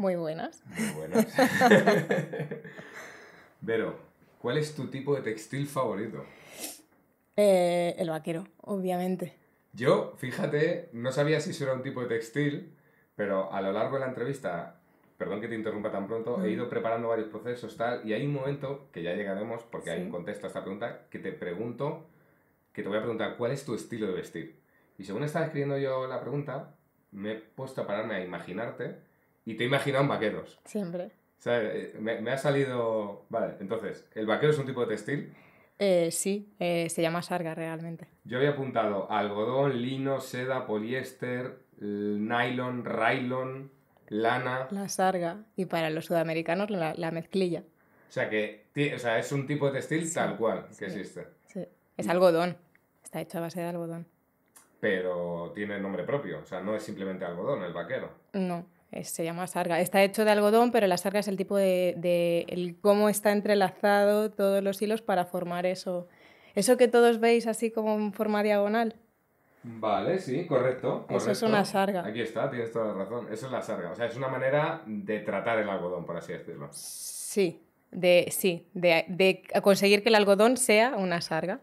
Muy buenas. Muy buenas. Vero, ¿cuál es tu tipo de textil favorito? Eh, el vaquero, obviamente. Yo, fíjate, no sabía si eso era un tipo de textil, pero a lo largo de la entrevista, perdón que te interrumpa tan pronto, he ido preparando varios procesos, tal, y hay un momento, que ya llegaremos, porque hay un contexto a esta pregunta, que te pregunto, que te voy a preguntar, ¿cuál es tu estilo de vestir? Y según estaba escribiendo yo la pregunta, me he puesto a pararme a imaginarte y te he imaginado en vaqueros. Siempre. Eh, me, ha salido... Vale, entonces, ¿el vaquero es un tipo de textil? Eh, sí, eh, se llama sarga realmente. Yo había apuntado algodón, lino, seda, poliéster, nylon, raylon, lana... La sarga. Y para los sudamericanos, la, mezclilla. O sea, que es un tipo de textil tal cual que existe. Sí. Es algodón. Está hecho a base de algodón. Pero tiene nombre propio. O sea, no es simplemente algodón, el vaquero. No se llama sarga. Está hecho de algodón, pero la sarga es el tipo de, cómo está entrelazado todos los hilos para formar eso. Eso que todos veis así como en forma diagonal. Vale, sí, correcto, Eso es una sarga. Aquí está, tienes toda la razón. Eso es la sarga. O sea, es una manera de tratar el algodón, por así decirlo. Sí. De, sí, de, conseguir que el algodón sea una sarga.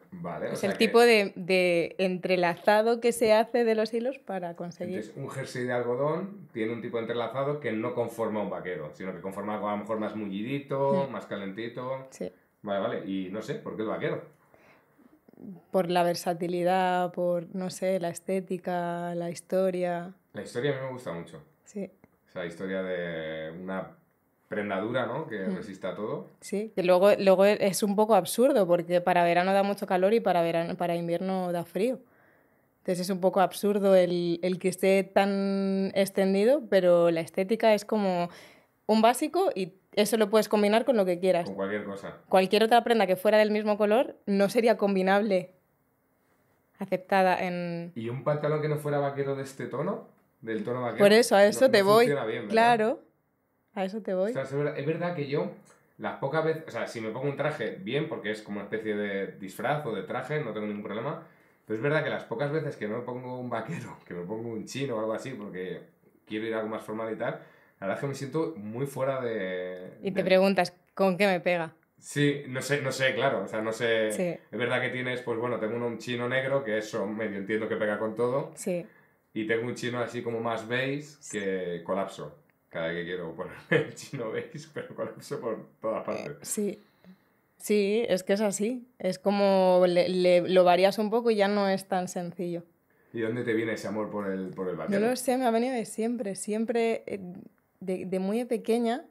es el tipo de, entrelazado que se hace de los hilos para conseguir. Entonces, un jersey de algodón tiene un tipo de entrelazado que no conforma un vaquero, sino que conforma algo a lo mejor más mullidito, más calentito. Sí. Vale, vale. Y no sé, ¿por qué el vaquero? Por la versatilidad, por, no sé, la estética, la historia. La historia a mí me gusta mucho. Sí. O sea, la historia de una prenda dura, ¿no? Que mm. resista todo. Sí, que luego, luego es un poco absurdo porque para verano da mucho calor y para, para invierno da frío. Entonces es un poco absurdo el, que esté tan extendido, pero la estética es como un básico y eso lo puedes combinar con lo que quieras. Con cualquier cosa. Cualquier otra prenda que fuera del mismo color no sería combinable, aceptada en... ¿Y un pantalón que no fuera vaquero de este tono? Del tono vaquero. Por eso, a eso te voy. claro. A eso te voy. es verdad que yo las pocas veces, o sea, si me pongo un traje, bien, porque es como una especie de disfraz o de traje, no tengo ningún problema. Pero es verdad que las pocas veces que no me pongo un vaquero, que me pongo un chino o algo así, porque quiero ir algo más formal y tal, la verdad es que me siento muy fuera de... Y te preguntas, ¿con qué me pega? Sí, no sé, no sé, claro, o sea, no sé... Es verdad que tienes, pues bueno, tengo un chino negro, que eso medio entiendo que pega con todo. Sí. Y tengo un chino así como más beige, que colapso cada que quiero ponerme el chino ¿veis? pero colapso por todas eh, partes. sí. Sí, es que es así. Es como le, lo varías un poco y ya no es tan sencillo. ¿Y dónde te viene ese amor por el, por el No lo sé, me ha venido de siempre. Siempre, eh, de, de muy pequeña,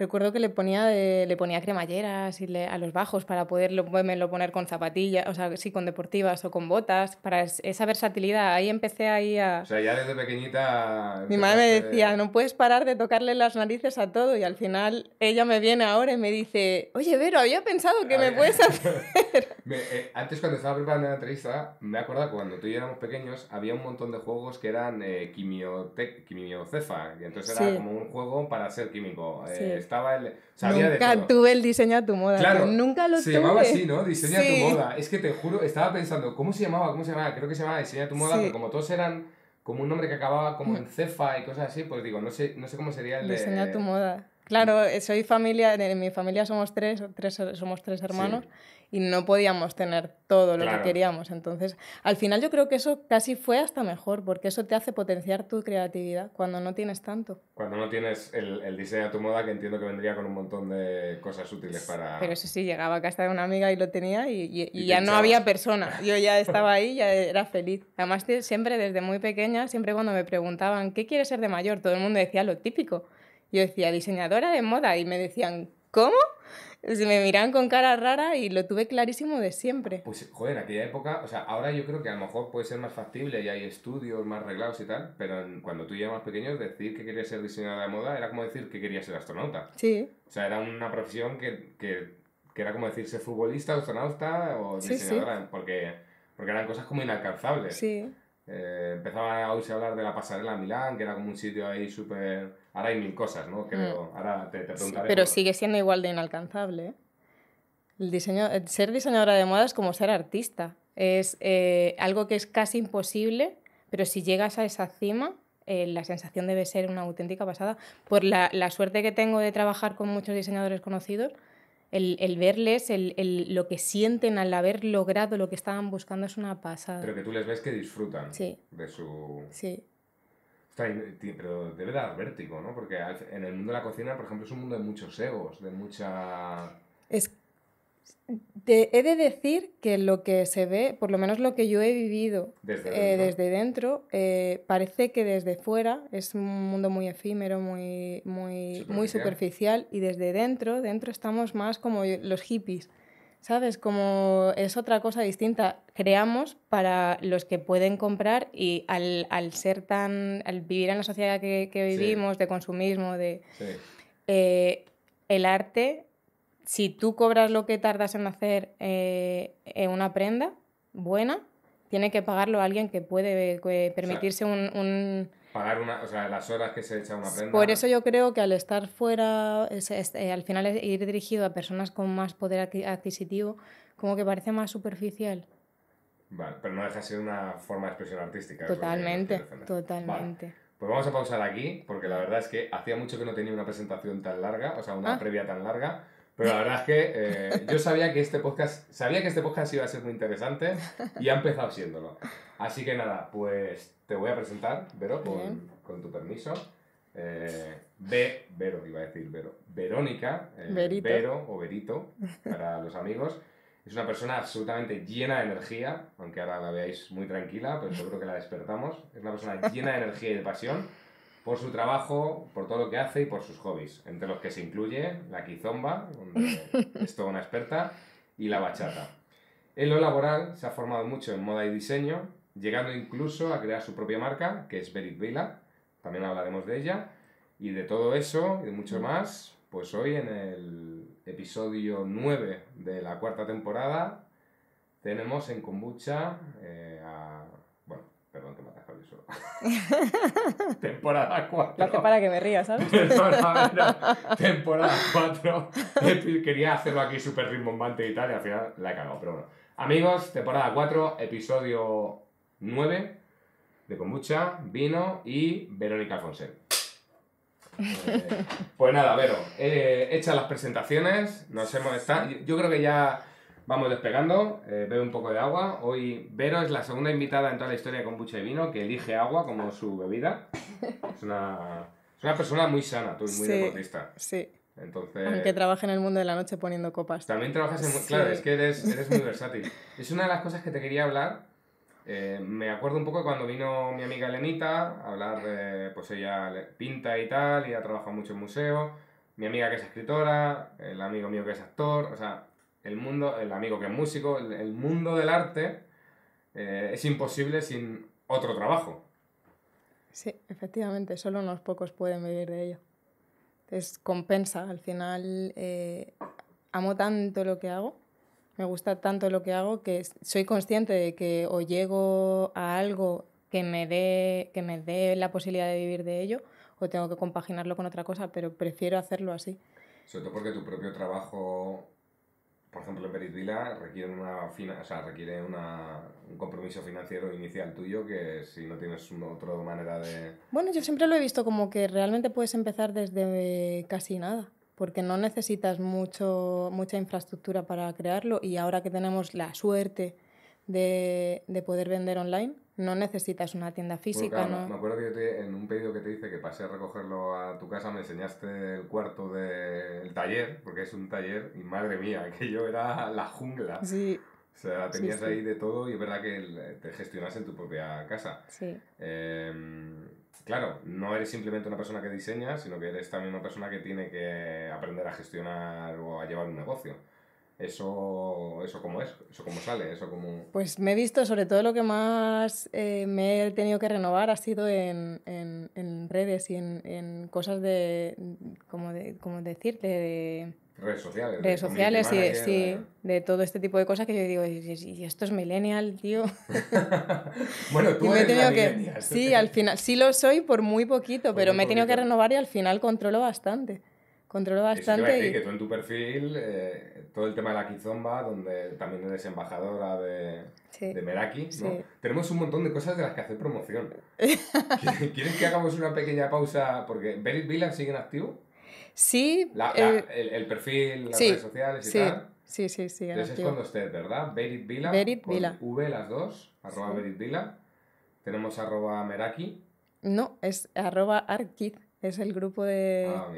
Recuerdo que le ponía, le ponía cremalleras y le, a los bajos para poderlo lo poner con zapatillas, o sea, sí, con deportivas o con botas, para esa versatilidad. Ahí empecé ahí a... O sea, ya desde pequeñita... Mi madre me decía, no puedes parar de tocarle las narices a todo y al final ella me viene ahora y me dice, oye, Vero, había pensado que me puedes hacer... Eh, antes, cuando estaba preparando la entrevista, me acuerdo cuando tú y yo éramos pequeños, había un montón de juegos que eran eh, quimiocefa. Y entonces era como un juego para ser químico. Eh, estaba Nunca tuve el diseño a tu moda. Nunca lo se tuve. Se llamaba así, ¿no? Diseño a tu moda. Es que te juro, estaba pensando, ¿cómo se llamaba? ¿Cómo se llamaba? Creo que se llamaba a tu moda, pero como todos eran como un nombre que acababa como en mm. cefa y cosas así, pues digo, no sé, no sé cómo sería el. diseño a tu moda. Claro, soy familia, en mi familia somos tres, tres somos tres hermanos y no podíamos tener todo lo que queríamos. Entonces, al final yo creo que eso casi fue hasta mejor, porque eso te hace potenciar tu creatividad cuando no tienes tanto. Cuando no tienes el, diseño a tu moda, que entiendo que vendría con un montón de cosas útiles para... Pero eso sí, llegaba a casa de una amiga y lo tenía y, y ya no había persona. Yo ya estaba ahí, ya era feliz. Además, siempre desde muy pequeña, siempre cuando me preguntaban, ¿qué quieres ser de mayor? Todo el mundo decía lo típico yo decía, diseñadora de moda, y me decían, ¿cómo? Se me miran con cara rara y lo tuve clarísimo de siempre. Pues, joder, en aquella época, o sea, ahora yo creo que a lo mejor puede ser más factible y hay estudios más reglados y tal, pero cuando tú ya más pequeño, decir que querías ser diseñadora de moda era como decir que querías ser astronauta. Sí. O sea, era una profesión que, que, que era como decir ser futbolista, astronauta o diseñadora, Porque, porque eran cosas como inalcanzables. Sí. Eh, empezaba a oírse hablar de la pasarela a Milán, que era como un sitio ahí súper Ahora hay mil cosas, ¿no? Mm. Ahora te, pero sigue siendo igual de inalcanzable. ¿eh? El diseño, eh, ser diseñadora de moda es como ser artista. Es eh, algo que es casi imposible, pero si llegas a esa cima, la sensación debe ser una auténtica pasada. Por la, la, suerte que tengo de trabajar con muchos diseñadores conocidos, el, el verles, el, el, lo que sienten al haber logrado lo que estaban buscando es una pasada. Pero que tú les ves que disfrutan de su... Sí. Eh, pero debe dar vértigo, ¿no? Porque en el mundo de la cocina, por ejemplo, es un mundo de muchos egos, de mucha... he de decir que lo que se ve, por lo menos lo que yo he vivido desde eh, dentro, eh, parece que desde fuera es un mundo muy efímero, muy, muy, superficial. muy superficial, y desde dentro, dentro estamos más como los hippies. ¿Sabes? Como es otra cosa distinta. Creamos para los que pueden comprar y al, al ser tan. al vivir en la sociedad que, vivimos, de consumismo, de. Eh, el arte, si tú cobras lo que tardas en hacer eh, en una prenda buena, tiene que pagarlo alguien que puede permitirse un, una, sea, las horas que se echa una prenda. Por eso yo creo que al estar fuera, eh, al final es ir dirigido a personas con más poder adquisitivo, como que parece más superficial. Vale, pero no deja de ser una forma de expresión artística. Totalmente, totalmente. pues vamos a pausar aquí, porque la verdad es que hacía mucho que no tenía una presentación tan larga, o sea, una ah. previa tan larga. Pero la verdad es que eh, yo sabía que este podcast sabía que este podcast iba a ser muy interesante y ha empezado siéndolo. Así que nada, pues te voy a presentar, Vero, con, con tu permiso. Eh, Vero, iba a decir Vero. Verónica, eh, Vero o Verito, para los amigos. Es una persona absolutamente llena de energía, aunque ahora la veáis muy tranquila, pero creo que la despertamos. Es una persona llena de energía y de pasión por su trabajo, por todo lo que hace y por sus hobbies, entre los que se incluye la quizomba, donde es toda una experta, y la bachata. En lo laboral se ha formado mucho en moda y diseño, llegando incluso a crear su propia marca, que es Berit Vela, también hablaremos de ella, y de todo eso y de mucho más, pues hoy en el episodio 9 de la cuarta temporada tenemos en kombucha... Eh, temporada 4. Lo para que me ría, ¿sabes? temporada, 4. Quería hacerlo aquí súper rimbombante y tal, y al final la he cagado, pero bueno. Amigos, temporada 4, episodio 9 de kombucha, vino y Verónica Fonseca eh, pues nada, Vero, eh, hechas las presentaciones, nos hemos estado, yo creo que ya Vamos despegando, eh, bebe un poco de agua. Hoy Vero es la segunda invitada en toda la historia con Buche de Vino que elige agua como su bebida. Es una, es una persona muy sana, tú, muy deportista. Sí. Entonces, Aunque trabaje en el mundo de la noche poniendo copas. También trabajas en... Claro, es que eres, eres muy versátil. Es una de las cosas que te quería hablar. Eh, me acuerdo un poco cuando vino mi amiga Lenita a hablar, de, pues ella pinta y tal, y ha trabajado mucho en museo. Mi amiga que es escritora, el amigo mío que es actor, o sea, el mundo, el amigo que es músico, el, mundo del arte eh, es imposible sin otro trabajo. Sí, efectivamente, solo unos pocos pueden vivir de ello. Entonces compensa, al final eh, amo tanto lo que hago, me gusta tanto lo que hago que soy consciente de que o llego a algo que me dé, que me dé la posibilidad de vivir de ello o tengo que compaginarlo con otra cosa, pero prefiero hacerlo así. Sobre todo porque tu propio trabajo por ejemplo, el Peris requiere, una requiere un compromiso financiero inicial tuyo que si no tienes otra manera de... Bueno, yo siempre lo he visto como que realmente puedes empezar desde casi nada, porque no necesitas mucho, mucha infraestructura para crearlo y ahora que tenemos la suerte de, de poder vender online, no necesitas una tienda física. ¿no? Me acuerdo que en un pedido que te hice que pasé a recogerlo a tu casa, me enseñaste el cuarto del taller, porque es un taller, y madre mía, aquello era la jungla. Sí. O sea, tenías ahí de todo y es verdad que te gestionas en tu propia casa. Sí. Em, claro, no eres simplemente una persona que diseña, sino que eres también una persona que tiene que aprender a gestionar o a llevar un negocio. ¿Eso, eso cómo es? ¿Eso cómo sale? ¿Eso como Pues me he visto, sobre todo lo que más eh, me he tenido que renovar ha sido en, en, redes y en, en cosas de, como, de, como de, Redes sociales. Redes sociales, y de, sí, de todo este tipo de cosas que yo digo, y, esto es millennial, tío. bueno, tú Sí, al final, sí lo soy por muy poquito, pero me he tenido que renovar y al final controlo bastante controlo bastante. y... que tú en tu perfil, eh, todo el tema de la Kizomba, donde también eres embajadora de, de Meraki, ¿no? tenemos un montón de cosas de las que hacer promoción. ¿Quieres que hagamos una pequeña pausa? Porque Berit Vila sigue en activo. Sí. Eh, el, perfil, las redes sociales y tal. Sí, sí, sí. Entonces es cuando usted, ¿verdad? Berit Vila. v las dos, arroba Berit Vila. Tenemos arroba Meraki. No, es arroba Arkid, es el grupo de... Ah,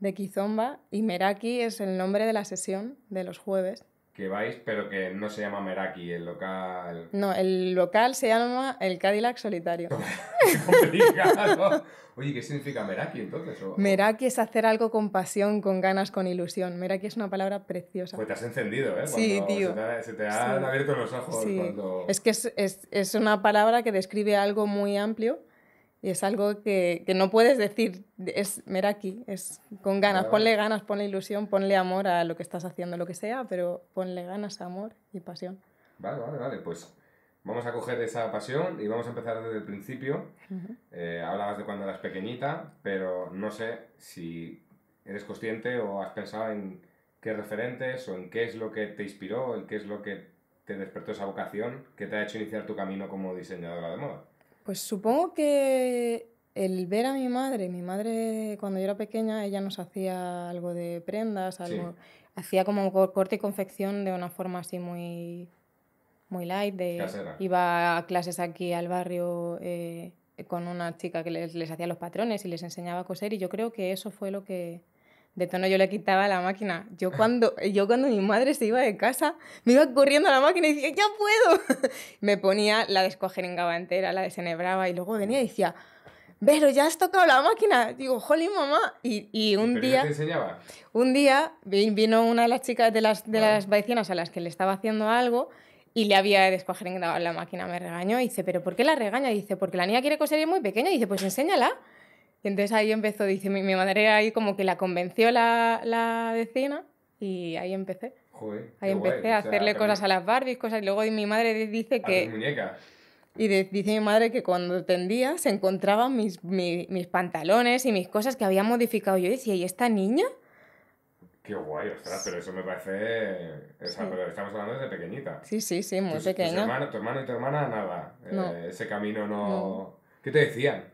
de Kizomba y Meraki es el nombre de la sesión de los jueves. Que vais, pero que no se llama Meraki, el local. No, el local se llama el Cadillac Solitario. complicado! Oye, ¿qué significa Meraki entonces? Meraki es hacer algo con pasión, con ganas, con ilusión. Meraki es una palabra preciosa. Pues te has encendido, ¿eh? sí, tío. Se te, han abierto los ojos. Cuando... Es que es una palabra que describe algo muy amplio y es algo que, no puedes decir, es Meraki, es con ganas, ponle ganas, ponle ilusión, ponle amor a lo que estás haciendo, lo que sea, pero ponle ganas, amor y pasión. Vale, vale, vale, pues vamos a coger esa pasión y vamos a empezar desde el principio. Eh, hablabas de cuando eras pequeñita, pero no sé si eres consciente o has pensado en qué referentes o en qué es lo que te inspiró, en qué es lo que te despertó esa vocación que te ha hecho iniciar tu camino como diseñadora de moda. Pues supongo que el ver a mi madre, mi madre cuando yo era pequeña, ella nos hacía algo de prendas, algo, hacía como corte y confección de una forma así muy, muy light. De, iba a clases aquí al barrio eh, con una chica que les hacía los patrones y les enseñaba a coser y yo creo que eso fue lo que de tono yo le quitaba la máquina. Yo cuando, yo cuando mi madre se iba de casa, me iba corriendo a la máquina y decía, ya puedo. me ponía, la descuajeringaba entera, la desenebraba y luego venía y decía, pero ya has tocado la máquina. Digo, jolín, mamá. Y, un ¿Pero día... Te enseñaba? Un día vino una de las chicas de las, de las vecinas a las que le estaba haciendo algo y le había descuajeringado la máquina. Me regañó y dice, pero ¿por qué la regaña? Y dice, porque la niña quiere coser y es muy pequeña. Y dice, pues enséñala. Y entonces ahí empezó, dice, mi, madre ahí como que la convenció la, la vecina y ahí empecé. Joder, ahí empecé a hacerle cosas a las Barbies, cosas. Y luego mi madre dice que. Y dice mi madre que cuando tendía se encontraban mis, mis, pantalones y mis cosas que había modificado. Yo decía, ¿y esta niña? Qué guay, ostras, pero eso me parece. esa pero estamos hablando desde pequeñita. Sí, sí, sí, muy pequeña. tu hermano y tu hermana, nada. Eh, ese camino no. ¿Qué te decían?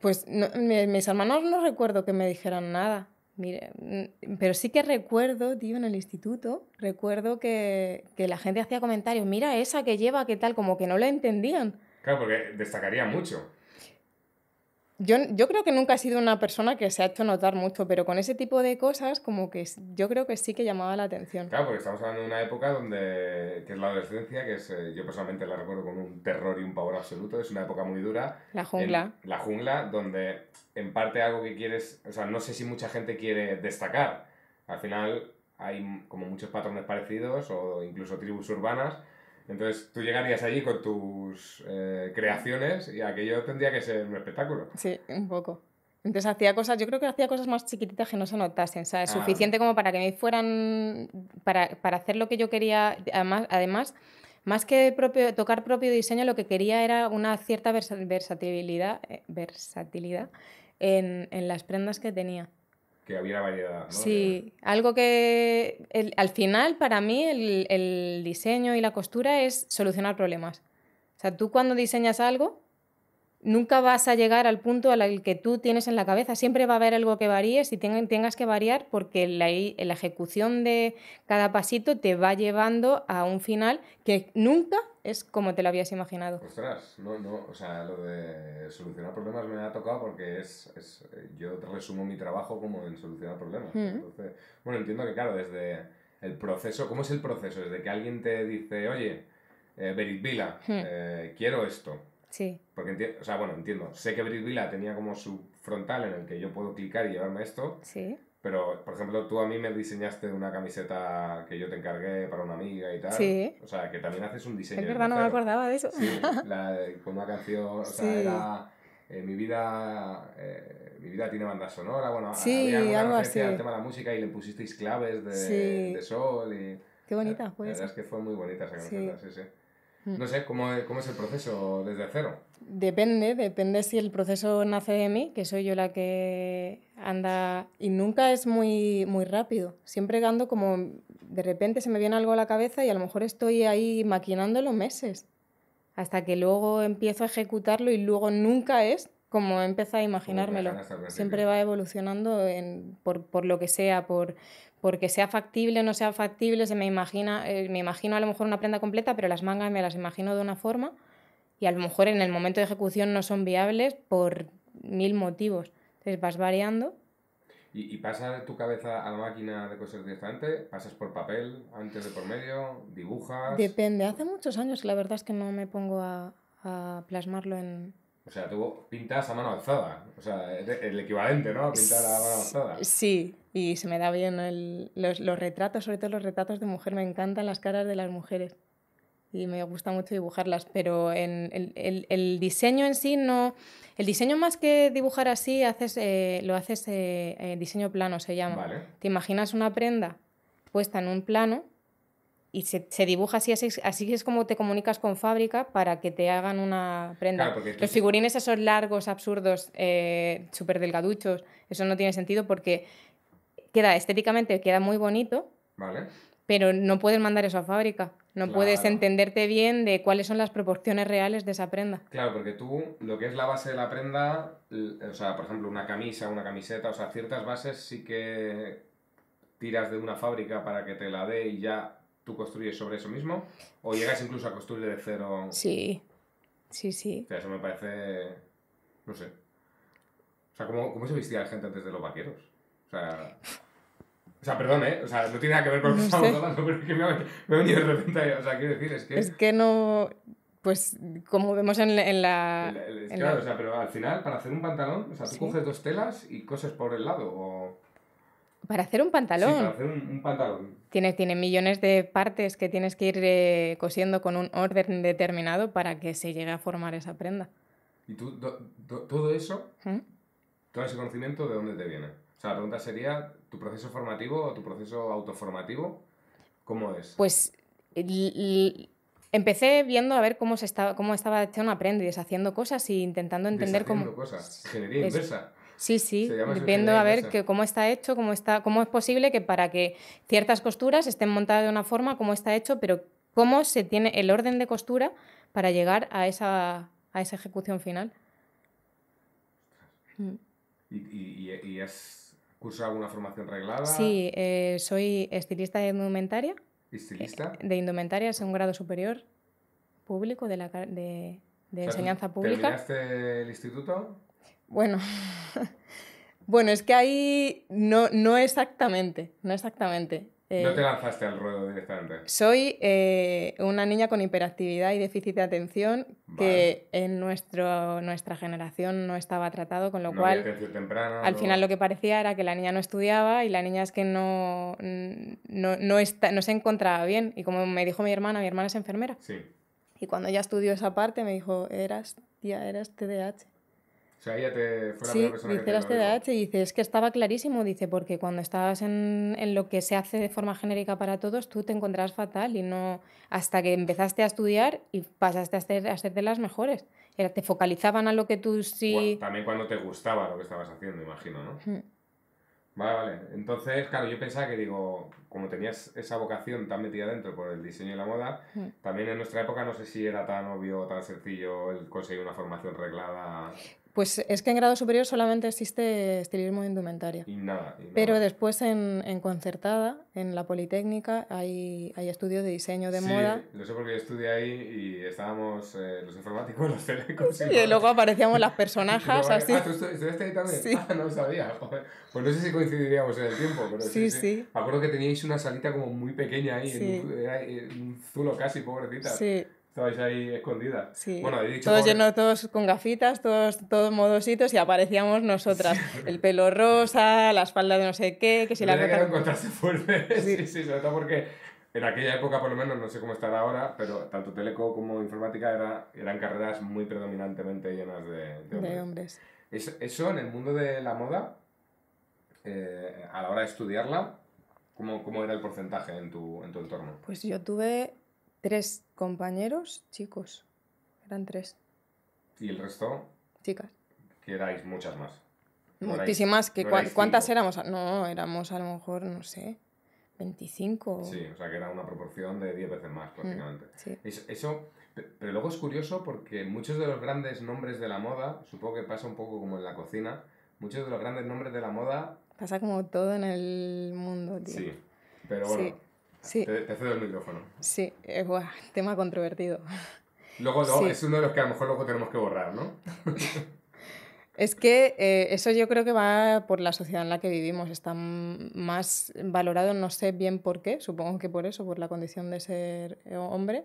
Pues no, mis hermanos no recuerdo que me dijeran nada. Mire, mm, pero sí que recuerdo, tío, en el instituto, recuerdo que, que la gente hacía comentarios, mira esa que lleva, qué tal, como que no la entendían. Claro, porque destacaría mucho yo, yo, creo que nunca he sido una persona que se ha hecho notar mucho, pero con ese tipo de cosas como que yo creo que sí que llamaba la atención. Claro, porque estamos hablando de una época donde, que es la adolescencia, que es, eh, yo personalmente la recuerdo con un terror y un pavor absoluto, es una época muy dura. La jungla. la jungla, donde en parte algo que quieres, o sea, no sé si mucha gente quiere destacar. Al final hay como muchos patrones parecidos o incluso tribus urbanas entonces tú llegarías allí con tus eh, creaciones y aquello tendría que ser un espectáculo. Sí, un poco. Entonces hacía cosas, yo creo que hacía cosas más chiquititas que no se notasen, o ah. Suficiente como para que me fueran, para, para, hacer lo que yo quería. Además, además más que propio, tocar propio diseño, lo que quería era una cierta versatilidad, eh, versatilidad en, en las prendas que tenía que variedad. Sí, algo que al final para mí el, el diseño y la costura es solucionar problemas. O sea, tú cuando diseñas algo, nunca vas a llegar al punto al que tú tienes en la cabeza. Siempre va a haber algo que varíes y tengas que variar porque la, ejecución de cada pasito te va llevando a un final que nunca es como te lo habías imaginado. Ostras, no, no, o sea, lo de solucionar problemas me ha tocado porque es, yo resumo mi trabajo como en solucionar problemas. Mm. bueno, entiendo que claro, desde el proceso, ¿cómo es el proceso? Desde que alguien te dice, oye, eh, Berit Vila, mm. eh, quiero esto Sí. Porque o sea, bueno, entiendo. Sé que Brit tenía como su frontal en el que yo puedo clicar y llevarme esto. Sí. Pero, por ejemplo, tú a mí me diseñaste una camiseta que yo te encargué para una amiga y tal. Sí. O sea, que también haces un diseño. Es verdad, no me acordaba de eso. Sí, con una canción, o sea, era... Eh, mi vida eh, mi vida tiene banda sonora bueno había algo así. al tema de la música y le pusisteis claves de, sol y qué bonita pues la, verdad es que fue muy bonita esa camiseta sí sí Mm. No sé, ¿cómo, ¿cómo es el proceso desde cero? Depende, depende si el proceso nace de mí, que soy yo la que anda y nunca es muy, muy rápido. Siempre ando como de repente se me viene algo a la cabeza y a lo mejor estoy ahí maquinándolo meses hasta que luego empiezo a ejecutarlo y luego nunca es como empieza a imaginármelo. Siempre va evolucionando por, por, lo que sea, por, porque sea factible o no sea factible, se me imagina, eh, me imagino a lo mejor una prenda completa, pero las mangas me las imagino de una forma y a lo mejor en el momento de ejecución no son viables por mil motivos. Entonces vas variando. ¿Y, y pasa tu cabeza a la máquina de coser directamente? ¿Pasas por papel antes de por medio? ¿Dibujas? Depende. Hace muchos años la verdad es que no me pongo a, a plasmarlo en, o sea, tú pintas a mano alzada. O sea, el equivalente, ¿no? pintar a mano alzada. Sí, y se me da bien el, los, retratos, sobre todo los retratos de mujer. Me encantan las caras de las mujeres. Y me gusta mucho dibujarlas, pero en el, diseño en sí no. El diseño más que dibujar así, haces, eh, lo haces eh, diseño plano, se llama. Te imaginas una prenda puesta en un plano y se, dibuja así, así, es como te comunicas con fábrica para que te hagan una prenda. Claro, Los figurines esos largos, absurdos, eh, súper delgaduchos, eso no tiene sentido porque queda estéticamente, queda muy bonito, pero no puedes mandar eso a fábrica, no puedes entenderte bien de cuáles son las proporciones reales de esa prenda. Claro, porque tú lo que es la base de la prenda, o sea, por ejemplo, una camisa, una camiseta, o sea, ciertas bases sí que tiras de una fábrica para que te la dé y ya tú construyes sobre eso mismo o llegas incluso a construir de cero. Sí, sí, sí. O sea, eso me parece, no sé. O sea, ¿cómo, cómo se vestía la gente antes de los vaqueros? O sea... O sea, perdón, ¿eh? O sea, no tiene nada que ver con lo que estamos hablando, pero es que me he me venido de repente. O sea, quiero decir, es que. Es que no. Pues como vemos en la. En la, claro, o sea, pero al final, para hacer un pantalón, o sea, tú coges dos telas y coses por el lado. O... Para hacer un pantalón. Sí, para hacer un, pantalón. Tiene, tiene, millones de partes que tienes que ir eh, cosiendo con un orden determinado para que se llegue a formar esa prenda. ¿Y tú, todo eso, ¿Mm? todo ese conocimiento, de dónde te viene? O sea, la pregunta sería, ¿tu proceso formativo o tu proceso autoformativo? ¿Cómo es? Pues empecé viendo a ver cómo, se estaba, cómo estaba hecho y y haciendo cosas y intentando entender cómo... Deshaciendo cosas. Ingeniería Sí, sí, depende a ver que cómo está hecho, cómo, está, cómo es posible que para que ciertas costuras estén montadas de una forma, cómo está hecho, pero cómo se tiene el orden de costura para llegar a esa, ejecución final. ¿Y, has cursado alguna formación reglada? Sí, eh, soy estilista de indumentaria. ¿Estilista? Eh, de indumentaria, es un grado superior público de, la, de, de enseñanza pública. ¿Terminaste el instituto? Bueno, bueno, es que ahí no, no exactamente, no exactamente. no eh, te lanzaste al ruedo directamente. Soy eh, una niña con hiperactividad y déficit de atención que en nuestro, nuestra generación no estaba tratado, con lo cual al final lo que parecía era que la niña no estudiaba y la niña es que no, no, no se encontraba bien. Y como me dijo mi hermana, mi hermana es enfermera. Sí. Y cuando ella estudió esa parte me dijo, eras, tía, eras TDAH. O sea, ella te fue la sí, persona que te y dice, es que estaba clarísimo, dice, porque cuando estabas en, en, lo que se hace de forma genérica para todos, tú te encontrabas fatal y no... Hasta que empezaste a estudiar y pasaste a ser, a de las mejores. Era, te focalizaban a lo que tú sí... Bueno, también cuando te gustaba lo que estabas haciendo, imagino, ¿no? Vale, vale. Entonces, claro, yo pensaba que, digo, como tenías esa vocación tan metida dentro por el diseño y la moda, también en nuestra época no sé si era tan obvio o tan sencillo el conseguir una formación reglada. Pues es que en grado superior solamente existe estilismo de indumentaria. Y nada, y nada. Pero después en, en, concertada, en la Politécnica, hay, hay estudios de diseño de sí, moda. Lo sé porque yo estudié ahí y estábamos eh, los informáticos, los telecos. y, luego aparecíamos las personajas así. Ah, ¿tú estudiaste ahí también? Sí. Ah, no sabía. Pues no sé si coincidiríamos en el tiempo, pero sí, sí. Me acuerdo que teníais una salita como muy pequeña ahí, un, un zulo casi, pobrecita. Sí. Estabais ahí escondidas. Sí. Bueno, dicho todos, llenos, todos con gafitas, todos, todos modositos y aparecíamos nosotras. El pelo rosa, la espalda de no sé qué, que si la no fuerte. Sí. sí, sobre todo porque en aquella época, por lo menos, no sé cómo estará ahora, pero tanto teleco como informática era, eran carreras muy predominantemente llenas de, hombres. Eso, en el mundo de la moda, eh, a la hora de estudiarla, ¿cómo, ¿cómo, era el porcentaje en tu, en tu entorno? Pues yo tuve tres compañeros, chicos. Eran tres. ¿Y el resto? Chicas. Que erais muchas más. Muchísimas. que ¿Cuántas éramos? No, éramos a lo mejor, no sé, 25. Sí, o sea que era una proporción de 10 veces más mm, prácticamente. sí. eso, pero luego es curioso porque muchos de los grandes nombres de la moda, supongo que pasa un poco como en la cocina, muchos de los grandes nombres de la moda... Pasa como todo en el mundo, tío. Sí, pero bueno, Sí. Te, cedo el micrófono. Sí, es tema controvertido. Luego es uno de los que a lo mejor luego tenemos que borrar, ¿no? es que eh, eso yo creo que va por la sociedad en la que vivimos. Está más valorado, no sé bien por qué, supongo que por eso, por la condición de ser eh, hombre.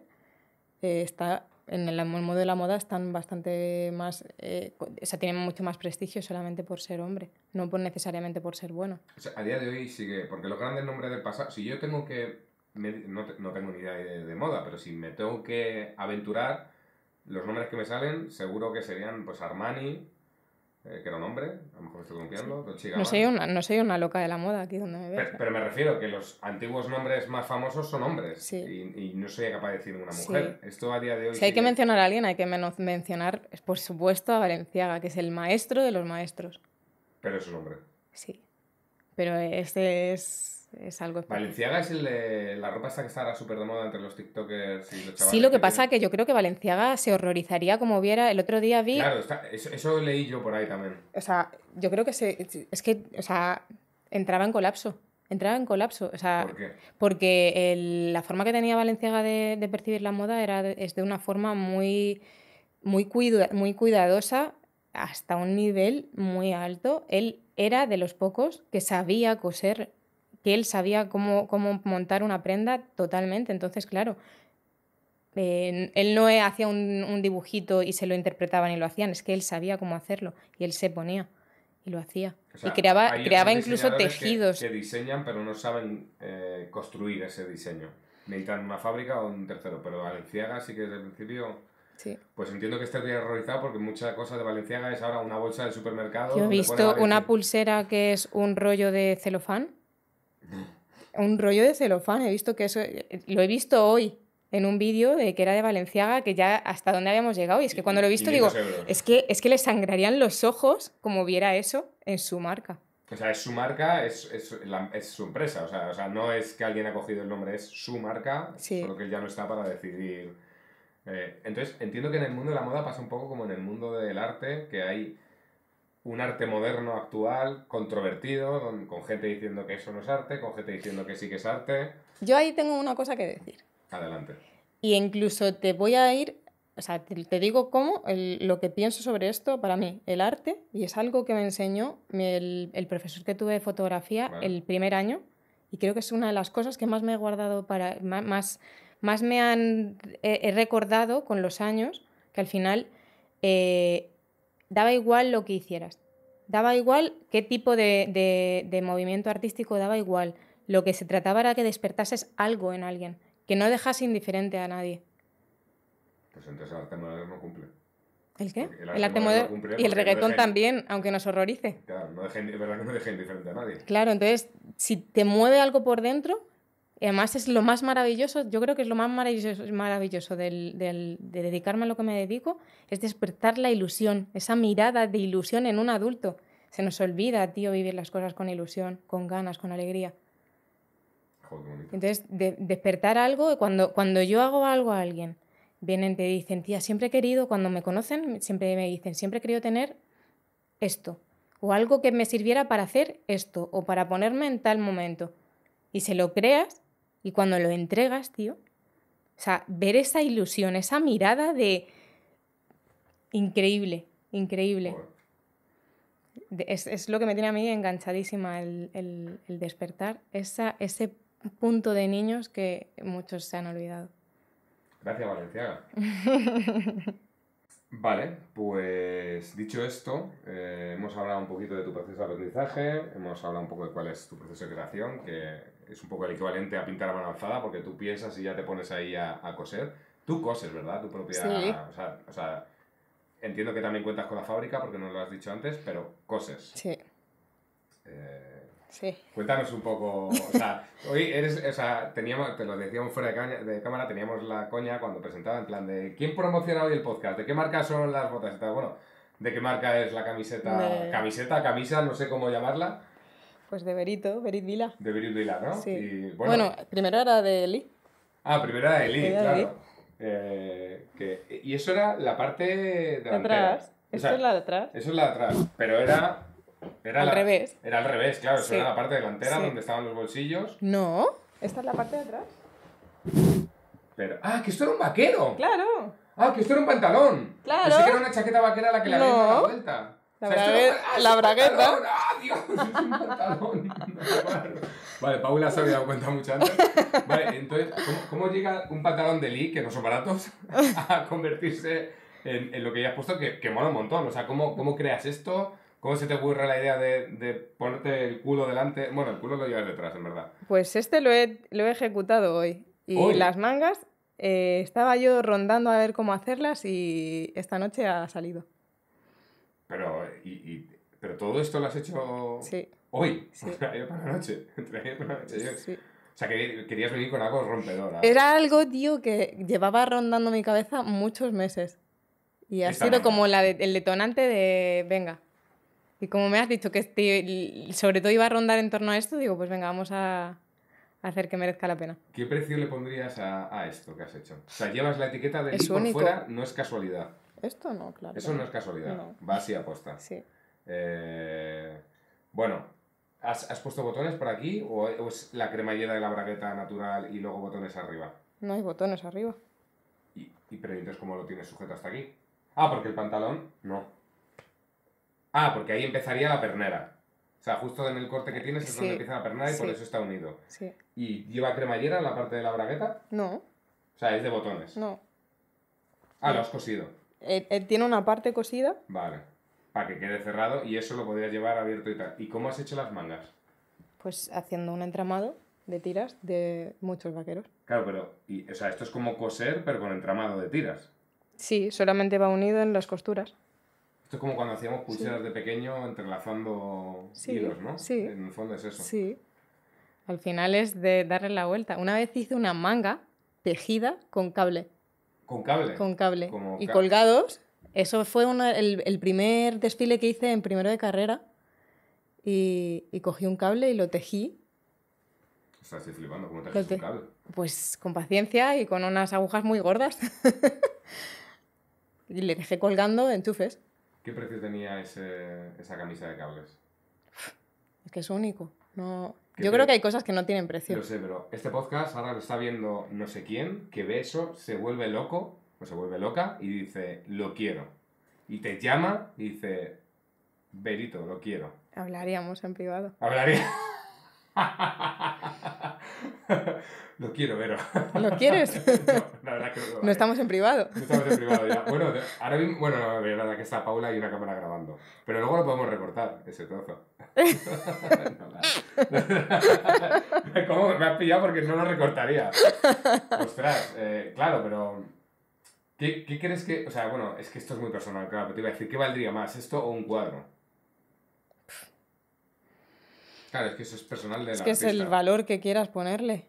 Eh, está en el mundo de la moda están bastante más, eh, o sea, tienen mucho más prestigio solamente por ser hombre, no por necesariamente por ser bueno. a día de hoy sigue, porque los grandes nombres del pasado, si yo tengo que, no, no, tengo ni idea de, de, moda, pero si me tengo que aventurar, los nombres que me salen seguro que serían pues Armani, eh, que era un hombre, a lo mejor estoy confiando. No soy, una, loca de la moda aquí donde me veo. Pero, me refiero que los antiguos nombres más famosos son hombres y, no soy capaz de decir una mujer. Esto a día de hoy... Si hay que mencionar a alguien, hay que mencionar, por supuesto, a Valenciaga, que es el maestro de los maestros. Pero es un hombre. Sí. Pero este es Valenciaga es la ropa esa que está súper de moda entre los TikTokers y los chavales. Sí, lo que, pasa es que yo creo que Valenciaga se horrorizaría como viera. El otro día vi. Claro, eso, leí yo por ahí también. O sea, yo creo que se. Es que, o sea, entraba en colapso. Entraba en colapso. ¿Por qué? Porque la forma que tenía Valenciaga de, de, percibir la moda era, es de una forma muy, muy, muy cuidadosa hasta un nivel muy alto. Él era de los pocos que sabía coser que él sabía cómo, montar una prenda totalmente. Entonces, claro, eh, él no e, hacía un, dibujito y se lo interpretaban y lo hacían, es que él sabía cómo hacerlo y él se ponía y lo hacía. y creaba, creaba incluso tejidos. Que, diseñan pero no saben eh, construir ese diseño. Necesitan una fábrica o un tercero, pero Valenciaga sí que desde el principio... Sí. Pues entiendo que esté horrorizado porque mucha cosa de Valenciaga es ahora una bolsa del supermercado. Yo he visto una pulsera que es un rollo de celofán un rollo de celofán. He visto que eso, lo he visto hoy en un vídeo de que era de Valenciaga, que ya hasta dónde habíamos llegado. Y es que cuando lo he visto digo, es que, es que le sangrarían los ojos como viera eso en su marca. O sea, es su marca, es, es, su empresa. O sea, no es que alguien ha cogido el nombre, es su marca, sí. solo que ya no está para decidir. Eh, entonces, entiendo que en el mundo de la moda pasa un poco como en el mundo del arte, que hay un arte moderno actual, controvertido, con, gente diciendo que eso no es arte, con gente diciendo que sí que es arte. Yo ahí tengo una cosa que decir. Adelante. Y incluso te voy a ir, o sea, te, digo cómo, lo que pienso sobre esto, para mí, el arte, y es algo que me enseñó el, profesor que tuve de fotografía el primer año, y creo que es una de las cosas que más me he guardado para, más, más me han recordado con los años, que al final... Eh, daba igual lo que hicieras. Daba igual qué tipo de, movimiento artístico, daba igual. Lo que se trataba era que despertases algo en alguien, que no dejas indiferente a nadie. Pues entonces el arte moderno cumple. ¿El qué? El arte, moderno, cumple y el reggaetón también, aunque nos horrorice. Claro, no deje, es verdad que no deja indiferente a nadie. Claro, entonces, si te mueve algo por dentro, y además es lo más maravilloso, yo creo que es lo más maravilloso, de dedicarme a lo que me dedico, es despertar la ilusión, esa mirada de ilusión en un adulto. Se nos olvida, tío, vivir las cosas con ilusión, con ganas, con alegría. Entonces, despertar algo, cuando, cuando yo hago algo a alguien, vienen, te dicen, tía, siempre he querido, cuando me conocen, siempre me dicen, siempre he querido tener esto, o algo que me sirviera para hacer esto, o para ponerme en tal momento. Y se lo creas, y cuando lo entregas, tío, o sea, ver esa ilusión, esa mirada de... Increíble, increíble. Es, lo que me tiene a mí enganchadísima el, despertar, esa, ese punto de niños que muchos se han olvidado. Gracias, Valenciana. Vale, pues dicho esto, eh, hemos hablado un poquito de tu proceso de aprendizaje, hemos hablado un poco de cuál es tu proceso de creación, que es un poco el equivalente a pintar a mano alzada, porque tú piensas y ya te pones ahí a, coser. Tú coses, ¿verdad? Tu propia... o sea, entiendo que también cuentas con la fábrica, porque no lo has dicho antes, pero coses. Sí. Cuéntanos un poco, o sea, hoy eres, o sea, teníamos, te lo decíamos fuera de, cámara, teníamos la coña cuando presentaba en plan de ¿quién promociona hoy el podcast? ¿De qué marca son las botas? Bueno, ¿de qué marca es la camiseta? Camiseta, camisa, no sé cómo llamarla. Pues de Berito, Berit Vila. De Berit Vila, ¿no? Sí. bueno, primero era de Eli. Ah, primero era de Eli, claro. Eh, y eso era la parte de Atrás. Eso es la de atrás. Eso es la de atrás. Pero era era al revés. Era revés, claro. Eso era la parte delantera donde estaban los bolsillos. No, esta es la parte de atrás. Pero, ah, que esto era un vaquero. Claro. Ah, que esto era un pantalón. Claro. Pensé que era una chaqueta vaquera la que le no. había dado la vuelta. La, o la bragueta. ¡Ah, Dios! un pantalón. vale, Paula se había dado cuenta mucho antes. Vale, entonces, ¿cómo, cómo llega un pantalón de Lee, que no son baratos, a convertirse en, en lo que ya has puesto, que, que mola un montón? O sea, ¿cómo, cómo creas esto? ¿Cómo se te ocurre la idea de, ponerte el culo delante? Bueno, el culo lo llevas detrás, en verdad. Pues este lo he, ejecutado hoy. Y las mangas, eh, estaba yo rondando a ver cómo hacerlas y esta noche ha salido. Pero, todo esto lo has hecho hoy, sí. por la noche. Entre O sea, querías venir con algo rompedor. Era algo, tío, que llevaba rondando mi cabeza muchos meses. Y ha sido como el detonante de, venga, y como me has dicho que sobre todo iba a rondar en torno a esto, digo, pues venga, vamos a hacer que merezca la pena. ¿Qué precio le pondrías a, esto que has hecho? O sea, llevas la etiqueta de por fuera, no es casualidad. Esto no, claro. Eso no es casualidad, va así aposta. Sí. Eh, bueno, ¿has, puesto botones por aquí o, es la cremallera de la bragueta natural y luego botones arriba? No hay botones arriba. ¿Y, y cómo lo tienes sujeto hasta aquí? Ah, porque el pantalón no. Ah, porque ahí empezaría la pernera. O sea, justo en el corte que tienes es donde empieza la pernera y por eso está unido. Sí. ¿Y lleva cremallera en la parte de la bragueta? No. O sea, es de botones. No. Ah, lo has cosido. Eh, eh, tiene una parte cosida. Vale. Para que quede cerrado y eso lo podrías llevar abierto y tal. ¿Y cómo has hecho las mangas? Pues haciendo un entramado de tiras de muchos vaqueros. Claro, pero y, o sea, esto es como coser, pero con entramado de tiras. Sí, solamente va unido en las costuras. Esto es como cuando hacíamos pulseras de pequeño entrelazando hilos, ¿no? Sí. En el fondo es eso. Sí. Al final es de darle la vuelta. Una vez hice una manga tejida con cable. ¿Con cable? Con cable. y colgados. Eso fue el, primer desfile que hice en primero de carrera. Y, y cogí un cable y lo tejí. Estás flipando, ¿cómo tejes un cable? Pues con paciencia y con unas agujas muy gordas. y le dejé colgando enchufes. ¿Qué precio tenía esa camisa de cables? Es que es único. No... Yo creo que hay cosas que no tienen precio. Lo sé, pero este podcast ahora lo está viendo no sé quién, que ve eso, se vuelve loco, o se vuelve loca, y dice, lo quiero. Y te llama y dice, Berito, lo quiero. Hablaríamos en privado. Hablaría. Lo quiero, Vero. ¿Lo quieres? no, la verdad que no. No estamos en privado. No estamos en privado ya. Bueno, ahora mismo, bueno, la verdad que está Paula y una cámara grabando. Pero luego lo podemos recortar, ese trozo. ¿Cómo me ha pillado? Porque no lo recortaría. Ostras, eh, claro, pero... ¿Qué, crees que.? O sea, bueno, es que esto es muy personal, claro, pero te iba a decir, ¿qué valdría más, esto o un cuadro? Claro, es que eso es personal de la Es que es el valor que quieras ponerle.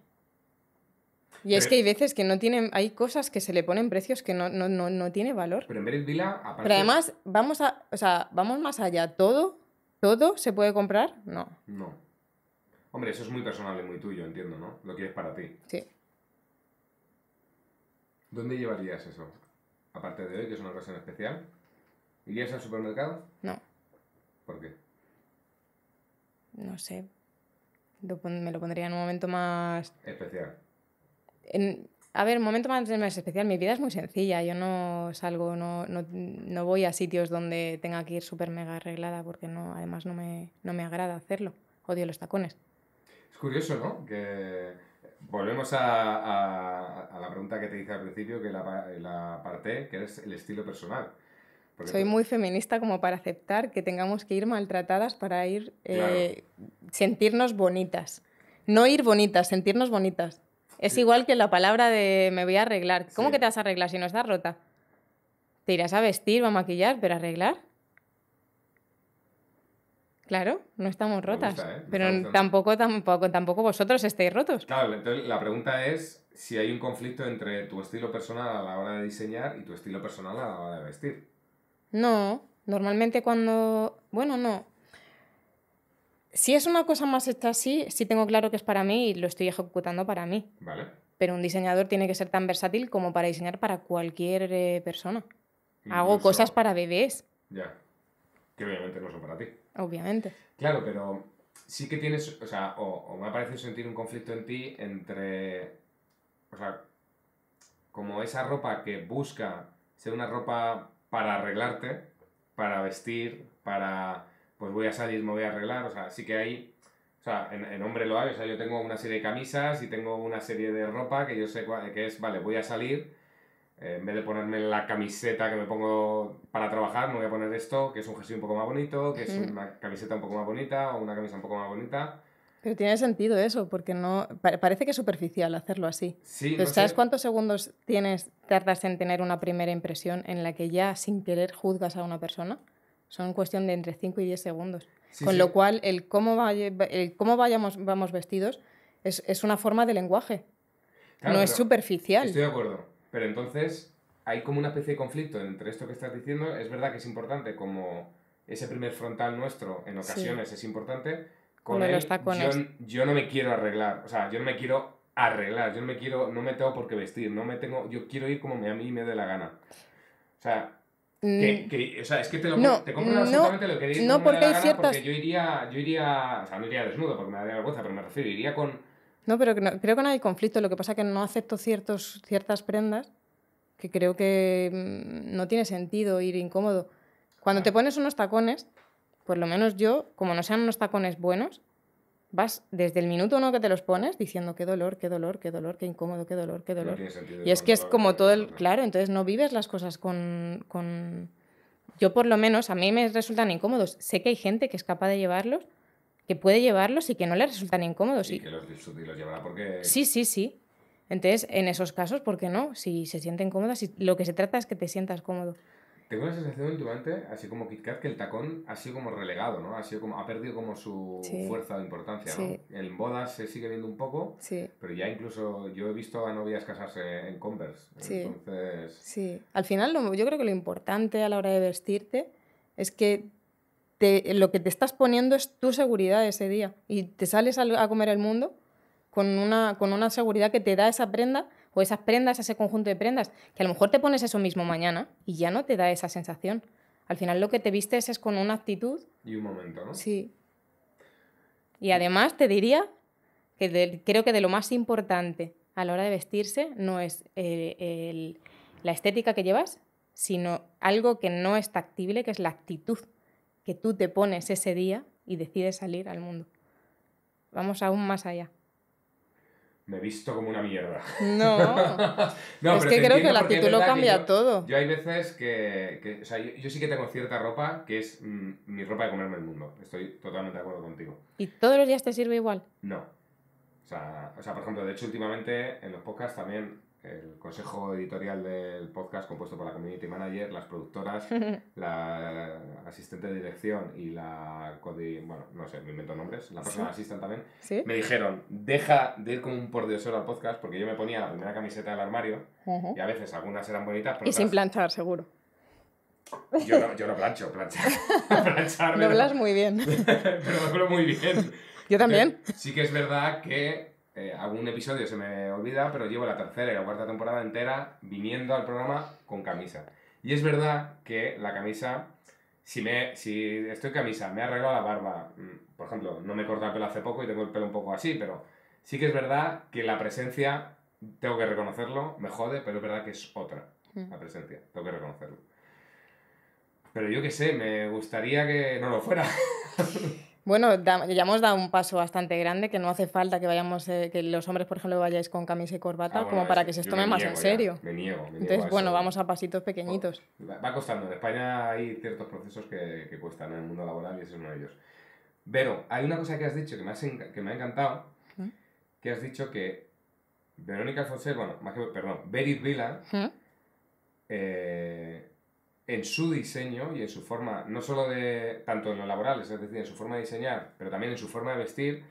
Y es que hay veces que no tienen, hay cosas que se le ponen precios que no, no, tiene valor. Pero en aparte... Pero además, vamos a, o sea, vamos más allá. ¿Todo? ¿Todo se puede comprar? No. No. Hombre, eso es muy personal y muy tuyo, entiendo, ¿no? Lo quieres para ti. Sí. ¿Dónde llevarías eso? Aparte de hoy, que es una ocasión especial. ¿Irías al supermercado? No. ¿Por qué? No sé. me lo pondría en un momento más... Especial a ver, momento más especial. Mi vida es muy sencilla. Yo no salgo, no, no, voy a sitios donde tenga que ir súper mega arreglada porque no, además no me, no me agrada hacerlo. Odio los tacones. Es curioso, ¿no? Que volvemos a, a, la pregunta que te hice al principio, que la, la parte, que es el estilo personal. Soy muy feminista como para aceptar que tengamos que ir maltratadas para ir, eh, sentirnos bonitas. No ir bonitas, sentirnos bonitas. Es igual que la palabra de me voy a arreglar. ¿Cómo que te vas a arreglar si no estás rota? Te irás a vestir o a maquillar, pero arreglar. Claro, no estamos rotas. ¿eh? Pero tampoco, tampoco, tampoco vosotros estáis rotos. Claro, entonces la pregunta es si hay un conflicto entre tu estilo personal a la hora de diseñar y tu estilo personal a la hora de vestir. No, normalmente cuando. Bueno, no. Si es una cosa más esta así, sí tengo claro que es para mí y lo estoy ejecutando para mí. Vale. Pero un diseñador tiene que ser tan versátil como para diseñar para cualquier eh, persona. Hago cosas para bebés. Ya. Que obviamente no son para ti. Obviamente. Claro, pero sí que tienes, o sea, o, o me ha parecido sentir un conflicto en ti entre, o sea, como esa ropa que busca ser una ropa para arreglarte, para vestir, para pues voy a salir, me voy a arreglar, o sea, sí que hay, o sea, en, hombre lo hay, o sea, yo tengo una serie de camisas y tengo una serie de ropa que yo sé que es, vale, voy a salir, eh, en vez de ponerme la camiseta que me pongo para trabajar, me voy a poner esto, que es un jersey un poco más bonito, que es una camiseta un poco más bonita o una camisa un poco más bonita. Pero tiene sentido eso, porque no parece que es superficial hacerlo así. Sí, ¿Sabes cuántos segundos tienes, tardas en tener una primera impresión en la que ya sin querer juzgas a una persona? Son cuestión de entre 5 y 10 segundos. Con lo cual, el cómo, vaya, el cómo vayamos, vamos vestidos es, es una forma de lenguaje. no es superficial. Estoy de acuerdo. Pero entonces, hay como una especie de conflicto entre esto que estás diciendo. Es verdad que es importante, como ese primer frontal nuestro en ocasiones es importante. Con él, yo, no me quiero arreglar. O sea, yo no me quiero arreglar. Yo no me quiero, no me tengo por qué vestir. No me tengo, yo quiero ir como a mí me dé la gana. O sea, que, mm. que, o sea, es que te, lo, no, te no, lo que dices. No, porque hay ciertas. Porque yo iría, yo iría, o sea, no iría desnudo porque me daría vergüenza, pero me refiero, iría con. No, pero creo que no hay conflicto. Lo que pasa es que no acepto ciertos, ciertas prendas que creo que mm, no tiene sentido ir incómodo. Cuando te pones unos tacones, por lo menos yo, como no sean unos tacones buenos, vas desde el minuto uno que te los pones diciendo qué dolor, qué dolor, qué dolor, qué incómodo, qué dolor, qué dolor. y es que es como todo el... Claro, entonces no vives las cosas con, Yo por lo menos, a mí me resultan incómodos. Sé que hay gente que es capaz de llevarlos, que puede llevarlos y que no le resultan incómodos. Y, que los, y los llevará porque... Sí, sí, sí. Entonces, en esos casos, ¿por qué no? Si se sienten cómodas, lo que se trata es que te sientas cómodo tengo la sensación últimamente, así como Kit que el tacón ha sido como relegado, ¿no? Ha, como, ha perdido como su fuerza o importancia, En bodas se sigue viendo un poco, pero ya incluso yo he visto a novias casarse en Converse. Entonces... Sí, al final yo creo que lo importante a la hora de vestirte es que lo que te estás poniendo es tu seguridad ese día y te sales a, comer el mundo con una, con una seguridad que te da esa prenda o esas prendas, ese conjunto de prendas, que a lo mejor te pones eso mismo mañana y ya no te da esa sensación. Al final lo que te vistes es con una actitud. Y un momento, ¿no? Sí. Y además te diría que creo que de lo más importante a la hora de vestirse no es eh, la estética que llevas, sino algo que no es tactible, que es la actitud que tú te pones ese día y decides salir al mundo. Vamos aún más allá me visto como una mierda. No, es que creo que el título cambia todo. Yo hay veces que, o sea, yo, sí que tengo cierta ropa que es mm, mi ropa de comerme el mundo. Estoy totalmente de acuerdo contigo. ¿Y todos los días te sirve igual? No. O sea, o sea, por ejemplo, de hecho últimamente en los podcasts también el consejo editorial del podcast compuesto por la community manager, las productoras, la asistente de dirección y la bueno, no sé, me invento nombres, la persona asistente también, me dijeron, deja de ir como un pordiosero al podcast porque yo me ponía la primera camiseta del armario y a veces algunas eran bonitas. y sin planchar, seguro. Yo no, plancho, planchar. No hablas muy bien. pero muy bien. Yo también. Sí que es verdad que eh, algún episodio se me olvida, pero llevo la tercera y la cuarta temporada entera viniendo al programa con camisa. Y es verdad que la camisa, si, me, si estoy camisa, me ha arreglado la barba, mm, por ejemplo, no me he cortado el pelo hace poco y tengo el pelo un poco así, pero sí que es verdad que la presencia, tengo que reconocerlo, me jode, pero es verdad que es otra mm. la presencia, tengo que reconocerlo. Pero yo qué sé, me gustaría que no lo fuera. Bueno, ya hemos dado un paso bastante grande que no hace falta que vayamos, eh, que los hombres, por ejemplo, vayáis con camisa y corbata, ah, como para que se os tomen más en serio. Me niego, me niego Entonces, bueno, vamos a pasitos pequeñitos. Oh, va costando. En España hay ciertos procesos que, cuestan en el mundo laboral y ese es uno de ellos. Pero hay una cosa que has dicho que me, que me ha encantado, ¿Mm? que has dicho que Verónica Fonseca, bueno, más que, perdón, Berit Vila, ¿Mm? eh, en su diseño y en su forma, no solo de, tanto en lo laboral, es decir, en su forma de diseñar, pero también en su forma de vestir,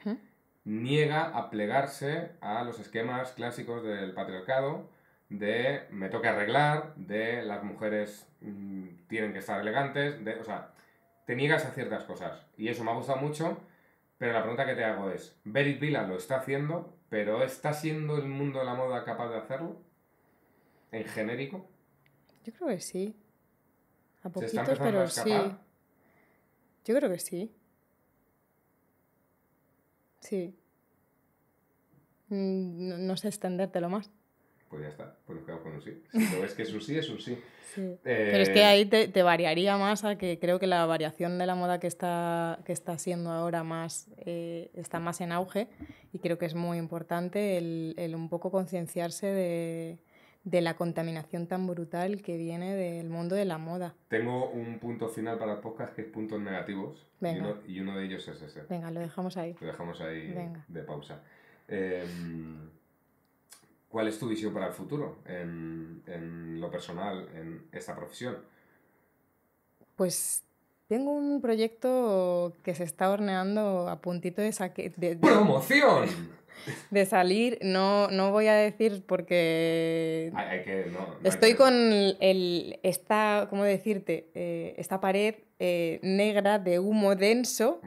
niega a plegarse a los esquemas clásicos del patriarcado, de me toca arreglar, de las mujeres mm, tienen que estar elegantes, de, o sea, te niegas a ciertas cosas. Y eso me ha gustado mucho, pero la pregunta que te hago es, Berit Vila lo está haciendo, pero ¿está siendo el mundo de la moda capaz de hacerlo? ¿En genérico? Yo creo que sí. A poquitos, pero sí. Yo creo que sí. Sí. Mm, no, no sé extendértelo más. Pues ya está, pues nos con un sí. Si lo ves que es un sí, es eh, un sí. Pero es que ahí te, variaría más a que creo que la variación de la moda que está, que está siendo ahora más, eh, está más en auge y creo que es muy importante el un poco concienciarse de, de la contaminación tan brutal que viene del mundo de la moda. Tengo un punto final para el podcast que es puntos negativos Venga. Y, uno, de ellos es ese. Venga, lo dejamos ahí. Lo dejamos ahí de pausa. Em, ¿Cuál es tu visión para el futuro en, lo personal, en esta profesión? Pues tengo un proyecto que se está horneando a puntito de saque... de... ¡Promoción! de salir, no, no voy a decir porque hay, que, estoy con el, esta, ¿cómo decirte? Eh, esta pared eh, negra de humo denso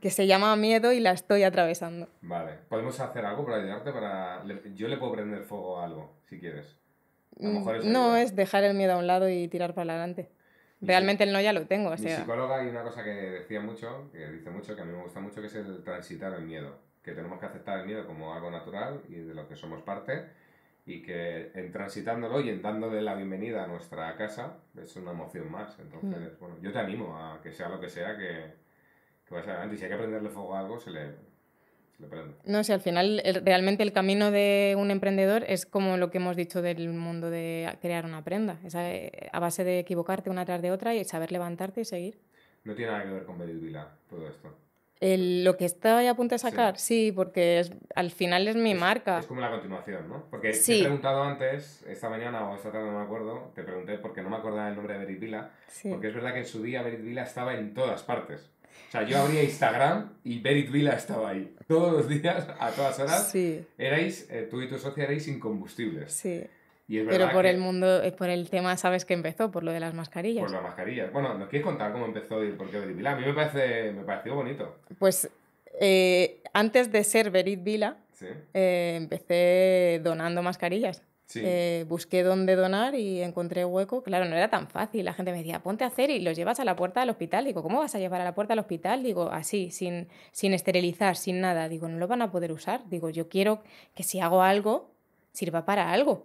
que se llama miedo y la estoy atravesando. Vale, podemos hacer algo para ayudarte, para... Yo le puedo prender fuego a algo, si quieres. Mm, no, es dejar el miedo a un lado y tirar para adelante. Realmente el no ya lo tengo. O Mi psicóloga hay una cosa que decía mucho, que dice mucho, que a mí me gusta mucho, que es el transitar el miedo que tenemos que aceptar el miedo como algo natural y de lo que somos parte y que en transitándolo y en dándole la bienvenida a nuestra casa es una emoción más. Entonces, hmm. bueno, yo te animo a que sea lo que sea que, que si hay que prenderle fuego a algo, se le, prende. No, sé al final realmente el camino de un emprendedor es como lo que hemos dicho del mundo de crear una prenda, eh, a, base de equivocarte una tras de otra y saber levantarte y seguir. No tiene nada que ver con Vila todo esto lo que estoy a punto de sacar, sí, porque al final es mi marca. Es como la continuación, ¿no? Porque te he preguntado antes, esta mañana o esta tarde, no me acuerdo, te pregunté porque no me acordaba el nombre de Berit Vila, porque es verdad que en su día Berit Vila estaba en todas partes. O sea, yo abría Instagram y Berit Vila estaba ahí. Todos los días, a todas horas, erais, eh, tú y tu socia erais incombustibles. Sí. Pero por el mundo, eh, por el tema, ¿sabes que empezó? Por lo de las mascarillas. Por las mascarillas. Bueno, ¿nos quieres contar cómo empezó y por qué Vila? A mí me, parece, pareció bonito. Pues eh, antes de ser Berit Vila, eh, empecé donando mascarillas. busqué dónde donar y encontré hueco. Claro, no era tan fácil. La gente me decía, ponte a hacer y los llevas a la puerta del hospital. Digo, ¿cómo vas a llevar a la puerta del hospital? Digo, así, sin, sin esterilizar, sin nada. Digo, no lo van a poder usar. Digo, yo quiero que si hago algo, sirva para algo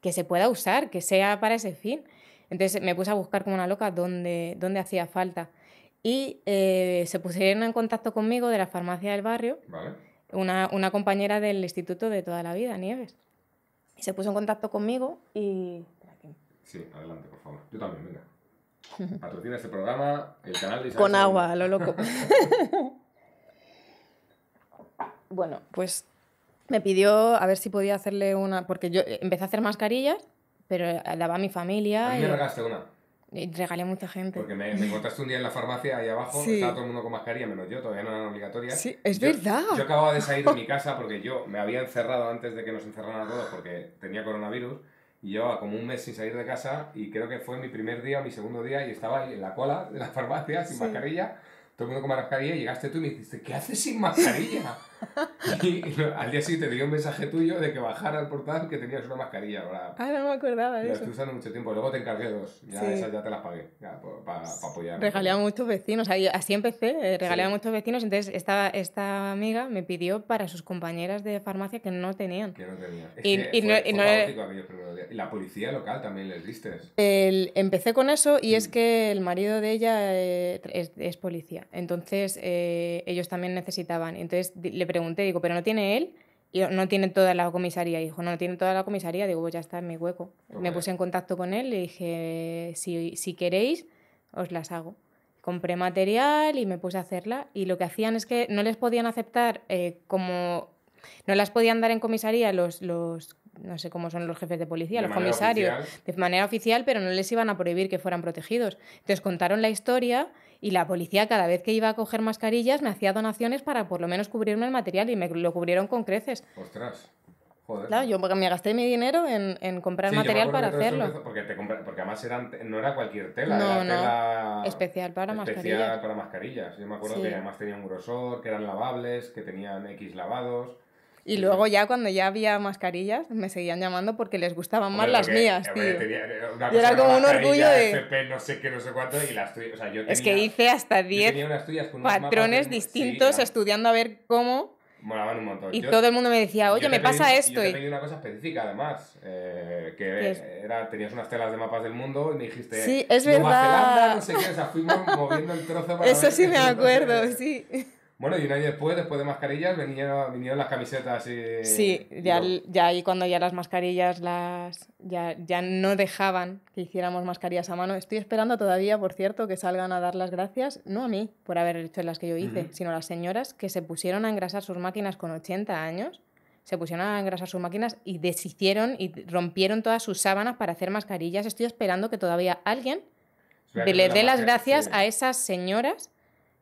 que se pueda usar, que sea para ese fin. Entonces me puse a buscar como una loca dónde, dónde hacía falta. Y eh, se pusieron en contacto conmigo de la farmacia del barrio, una, una, compañera del instituto de toda la vida, Nieves. Y se puso en contacto conmigo y... Sí, adelante, por favor. Yo también, venga. Patrocina este programa, el canal Con agua, lo loco. bueno, pues me pidió a ver si podía hacerle una, porque yo eh, empecé a hacer mascarillas, pero eh, daba a mi familia. A mí y... me regaste una. Y regalé a mucha gente. Porque me, encontraste un día en la farmacia ahí abajo, sí. estaba todo el mundo con mascarilla, menos yo, todavía no eran obligatorias. Sí, es verdad. Yo acababa de salir de mi casa porque yo me había encerrado antes de que nos encerraran todos porque tenía coronavirus y llevaba como un mes sin salir de casa y creo que fue mi primer día o mi segundo día y estaba ahí en la cola de la farmacia sin mascarilla, todo el mundo con mascarilla y llegaste tú y me dijiste, ¿qué haces sin mascarilla? y al día siguiente dio un mensaje tuyo de que bajara al portal que tenías una mascarilla. ahora Ah, no me acordaba de eso. Las usando mucho tiempo. Luego te encargué dos. Ya ya te las pagué pues, para apoyar. Regalé a muchos vecinos. Así empecé. Eh, regalé a muchos vecinos. Entonces esta, esta amiga me pidió para sus compañeras de farmacia que no tenían. Que no tenían. y, no, fue La policía local también les diste. empecé con eso y es mm. que el marido de ella eh, es, policía. Entonces eh, ellos también necesitaban. Entonces le pregunté, digo, ¿pero no tiene él? Y no tiene toda la comisaría. Y dijo, no, no tiene toda la comisaría. Digo, pues ya está en mi hueco. Me puse en contacto con él, y dije, si, si queréis, os las hago compré material y me puse a hacerla y lo que hacían es que no les podían aceptar eh, como no las podían dar en comisaría los, los no sé cómo son los jefes de policía, los comisarios, de manera oficial, pero no les iban a prohibir que fueran protegidos. Entonces contaron la historia y la policía cada vez que iba a coger mascarillas me hacía donaciones para por lo menos cubrirme el material y me lo cubrieron con creces. Ostras. Joder. Claro, yo me gasté mi dinero en, comprar material para hacerlo. Porque, porque además eran, no era cualquier tela, era tela especial para especial mascarillas. para mascarillas. Yo me acuerdo que además tenían grosor, que eran lavables, que tenían X lavados. Y luego ya cuando ya había mascarillas me seguían llamando porque les gustaban más las mías, tío. Yo era como un orgullo de... no sé qué, no sé cuánto, y las O sea, yo tenía, es que hice hasta 10 patrones distintos estudiando a ver cómo... Molaban un montón. Y todo el mundo me decía, oye, me pasa esto. Yo te pedí una cosa específica, además, eh, que era, tenías unas telas de mapas del mundo y me dijiste, sí, es Nueva verdad. Zelanda, no sé qué, o fuimos moviendo el trozo para... Eso sí me acuerdo, sí. Bueno, y un año después, después de mascarillas, vinieron, las camisetas y... Sí, ya, ahí cuando ya las mascarillas las ya, no dejaban que hiciéramos mascarillas a mano. Estoy esperando todavía, por cierto, que salgan a dar las gracias, no a mí por haber hecho las que yo hice, sino a las señoras que se pusieron a engrasar sus máquinas con 80 años, se pusieron a engrasar sus máquinas y deshicieron y rompieron todas sus sábanas para hacer mascarillas. Estoy esperando que todavía alguien le dé las gracias a esas señoras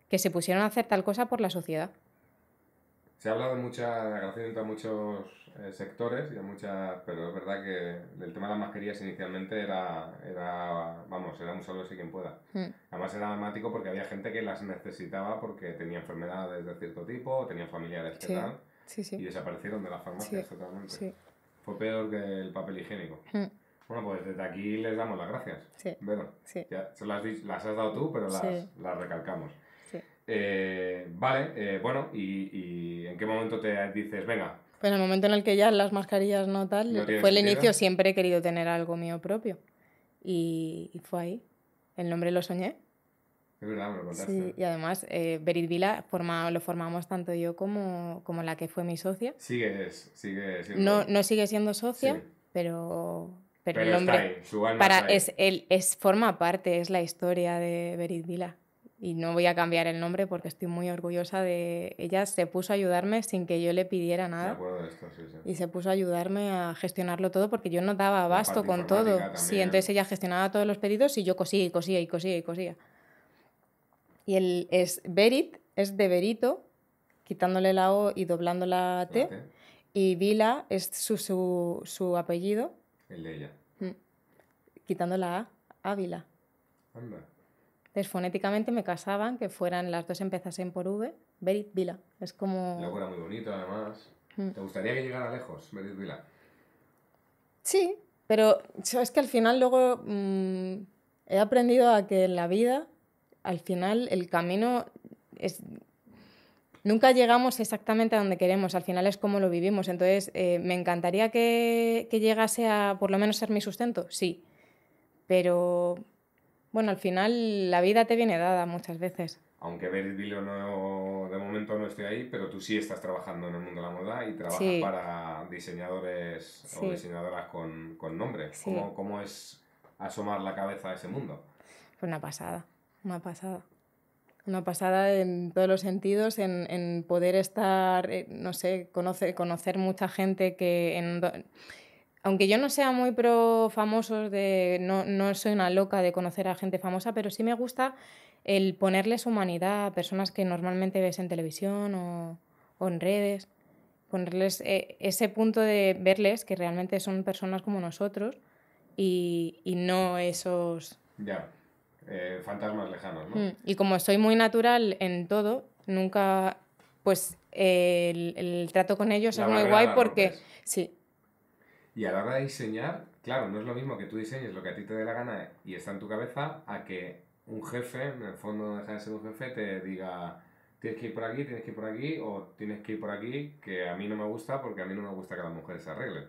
que se pusieron a hacer tal cosa por la sociedad. Se hablado de mucha agradecimiento a muchos eh, sectores y pero es verdad que el tema de las mascarillas inicialmente era, era vamos, era un solo si quien pueda. Hmm. Además era dramático porque había gente que las necesitaba porque tenía enfermedades de cierto tipo, tenía familiares que tal, y desaparecieron de las farmacias totalmente. Fue peor que el papel higiénico. Hmm. Bueno, pues desde aquí les damos las gracias. Bueno, Ya, las, has dado tú, pero las recalcamos. Eh, vale, eh, bueno, y, y, en qué momento te dices, venga? Pues en el momento en el que ya las mascarillas no tal, fue el inicio, siempre he querido tener algo mío propio. Y, y fue ahí. El nombre lo soñé. Es verdad, me lo contaste. Sí, y además, eh, Berit Vila forma, lo formamos tanto yo como, como la que fue mi socia. sigue No, no sigue siendo socia, pero, pero, el nombre. para, Es, el, es, forma parte, es la historia de Berit Vila y no voy a cambiar el nombre porque estoy muy orgullosa de ella, se puso a ayudarme sin que yo le pidiera nada. Y se puso a ayudarme a gestionarlo todo porque yo no daba abasto con todo. entonces ella gestionaba todos los pedidos y yo cosía y cosía y cosía y cosía. Y el es Berit, es de Berito, quitándole la O y doblando la T. Y Vila es su, apellido. El de ella. Mm. Quitando la A, Ávila. Anda. Entonces, fonéticamente me casaban que fueran las dos empezasen por V, Berit Vila. Es como. muy bonito, además. Mm. ¿Te gustaría que llegara lejos, Berit Vila? Sí, pero es que al final luego mm, he aprendido a que en la vida, al final, el camino es. Nunca llegamos exactamente a donde queremos, al final es como lo vivimos. Entonces, eh, ¿me encantaría que, que llegase a por lo menos ser mi sustento? Sí. Pero bueno, al final la vida te viene dada muchas veces. Aunque Bervilo no, de momento no esté ahí, pero tú sí estás trabajando en el mundo de la moda y trabajas para diseñadores o diseñadoras con, con nombre. ¿Cómo, es asomar la cabeza a ese mundo? Pues una pasada, una pasada una pasada en todos los sentidos, en, poder estar, eh, no sé, conocer, conocer mucha gente que en, aunque yo no sea muy pro famosos, de, no, soy una loca de conocer a gente famosa, pero sí me gusta el ponerles humanidad a personas que normalmente ves en televisión o, en redes, ponerles eh, ese punto de verles que realmente son personas como nosotros y, no esos... Ya, eh, fantasmas lejanos, ¿no? Mm, y como soy muy natural en todo, nunca, pues el, trato con ellos es muy guay porque... Sí, y a la hora de diseñar, claro, no es lo mismo que tú diseñes lo que a ti te dé la gana y está en tu cabeza a que un jefe, en el fondo no deja de ser un jefe, te diga tienes que ir por aquí, tienes que ir por aquí o tienes que ir por aquí, que a mí no me gusta porque a mí no me gusta que las mujeres se arreglen.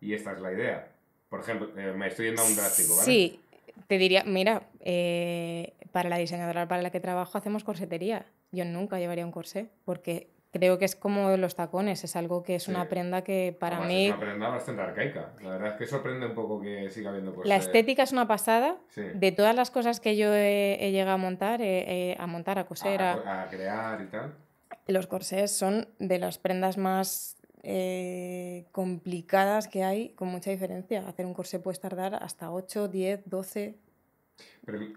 Y esta es la idea. Por ejemplo, eh, me estoy yendo a un gráfico, ¿vale? Sí, te diría, mira, eh, para la diseñadora para la que trabajo hacemos corsetería. Yo nunca llevaría un corsé porque creo que es como los tacones, es algo que es una prenda que para mí... Es una prenda bastante arcaica, la verdad es que sorprende un poco que siga habiendo... Pues, la estética es una pasada, de todas las cosas que yo he, llegado a montar, a montar, a coser, a, crear y tal. Los corsés son de las prendas más eh, complicadas que hay, con mucha diferencia. Hacer un corsé puede tardar hasta 8, 10, 12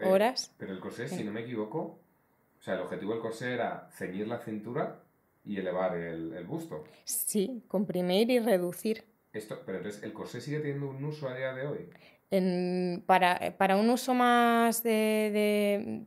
horas. Pero el corsé, si no me equivoco, o sea, el objetivo del corsé era ceñir la cintura y elevar el, el busto. Sí, comprimir y reducir. pero entonces, ¿el corsé sigue teniendo un uso a día de hoy? para, un uso más de,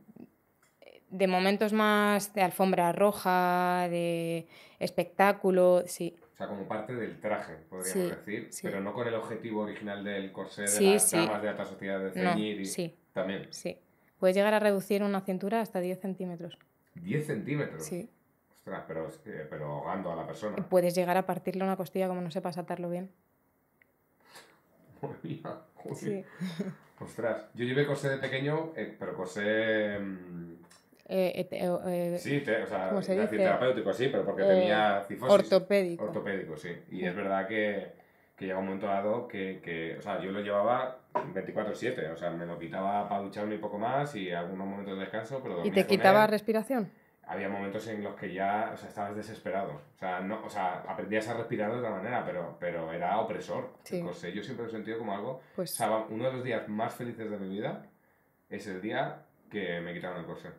de, momentos más de alfombra roja, de espectáculo, sí. O sea, como parte del traje, podríamos decir, pero no con el objetivo original del corsé de las damas de alta sociedad de ceñir y... Sí. También. Sí. Puedes llegar a reducir una cintura hasta 10 centímetros. ¿10 centímetros? Sí pero, ahogando a la persona. Eh, puedes llegar a partirle una costilla como no sepas atarlo bien. Sí. Ostras, yo llevé corsé de pequeño, eh, pero corsé... Mm, eh, sí, terapéutico, sí, pero porque tenía cifosis. Ortopédico. Ortopédico, sí. Y es verdad que, llega un momento dado que, o sea, yo lo llevaba 24-7, o sea, me lo quitaba para ducharme y poco más y algunos momentos de descanso, pero... ¿Y te quitaba respiración? había momentos en los que ya o sea, estabas desesperado. O sea, no, o sea, aprendías a respirar de otra manera, pero, pero era opresor. el corsé. yo siempre lo he sentido como algo... Pues uno de los días más felices de mi vida es el día que me quitaron el corsé.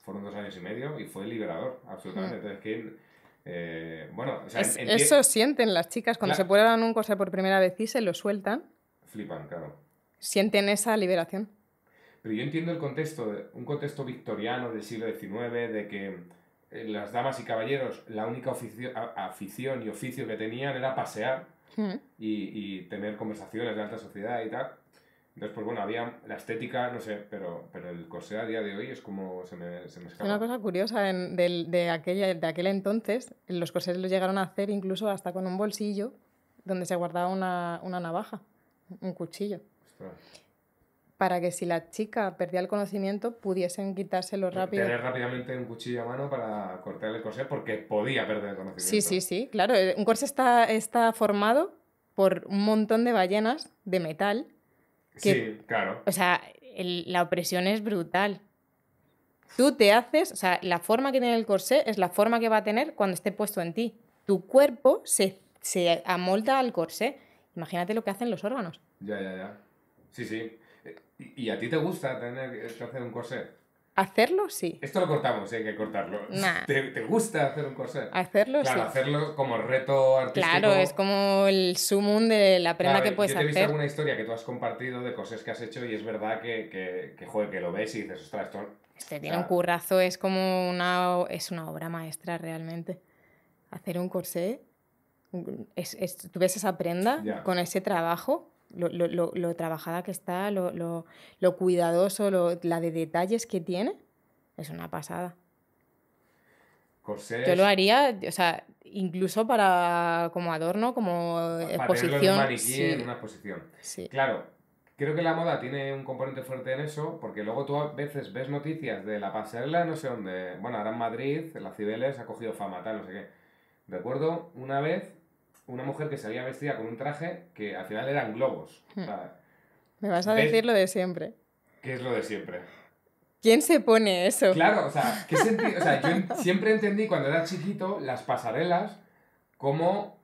Fueron dos años y medio y fue liberador, absolutamente. Hmm. Eh, bueno, eso sienten las chicas cuando se ponen un corsé por primera vez y se lo sueltan. Flipan, claro. Sienten esa liberación. Pero yo entiendo el contexto, un contexto victoriano del siglo XIX, de que eh, las damas y caballeros, la única afición y oficio que tenían era pasear hmm. y, y tener conversaciones de alta sociedad y tal. Entonces, pues bueno, había la estética, no sé, pero, pero el corsé a día de hoy es como se me, se escapa. Una cosa curiosa de, de, aquella, de aquel entonces, los corsés los llegaron a hacer incluso hasta con un bolsillo donde se guardaba una, una navaja, un cuchillo. Ostras para que si la chica perdía el conocimiento pudiesen quitárselo rápido. Tener rápidamente un cuchillo a mano para cortar el corsé porque podía perder el conocimiento. Sí, sí, sí, claro. Eh, un corsé está, está formado por un montón de ballenas de metal. sí, claro. O sea, la opresión es brutal. Tú te haces, o sea, la forma que tiene el corsé es la forma que va a tener cuando esté puesto en ti. Tu cuerpo se, se amolda al corsé. Imagínate lo que hacen los órganos. Ya, ya, ya. Sí, sí. ¿Y a ti te gusta tener hacer un corsé? Hacerlo sí. Esto lo cortamos, hay que cortarlo. ¿Te, gusta hacer un corsé? Hacerlo claro, hacerlo como reto artístico. Claro, es como el sumum de la prenda que puedes yo te hacer. He visto alguna historia que tú has compartido de corsés que has hecho y es verdad que, que, que, que lo ves y dices, ostras, esto. Este tiene un currazo, es como una, es una obra maestra realmente. Hacer un corsé, es, tú ves esa prenda con ese trabajo lo, lo, lo, lo trabajada que está, lo, cuidadoso, la de detalles que tiene, es una pasada. Corsés. Yo lo haría, o sea, incluso para como adorno, como para exposición. En sí. en una exposición. Sí. Claro, creo que la moda tiene un componente fuerte en eso, porque luego tú a veces ves noticias de la pasarela, no sé dónde. Bueno, ahora en Madrid, en las Cibeles ha cogido fama, tal, no sé qué. Recuerdo una vez una mujer que se había vestida con un traje que al final eran globos. Hmm. Me vas a decir lo de siempre. ¿Qué es lo de siempre? ¿Quién se pone eso? Claro, o sea, yo siempre entendí cuando era chiquito las pasarelas como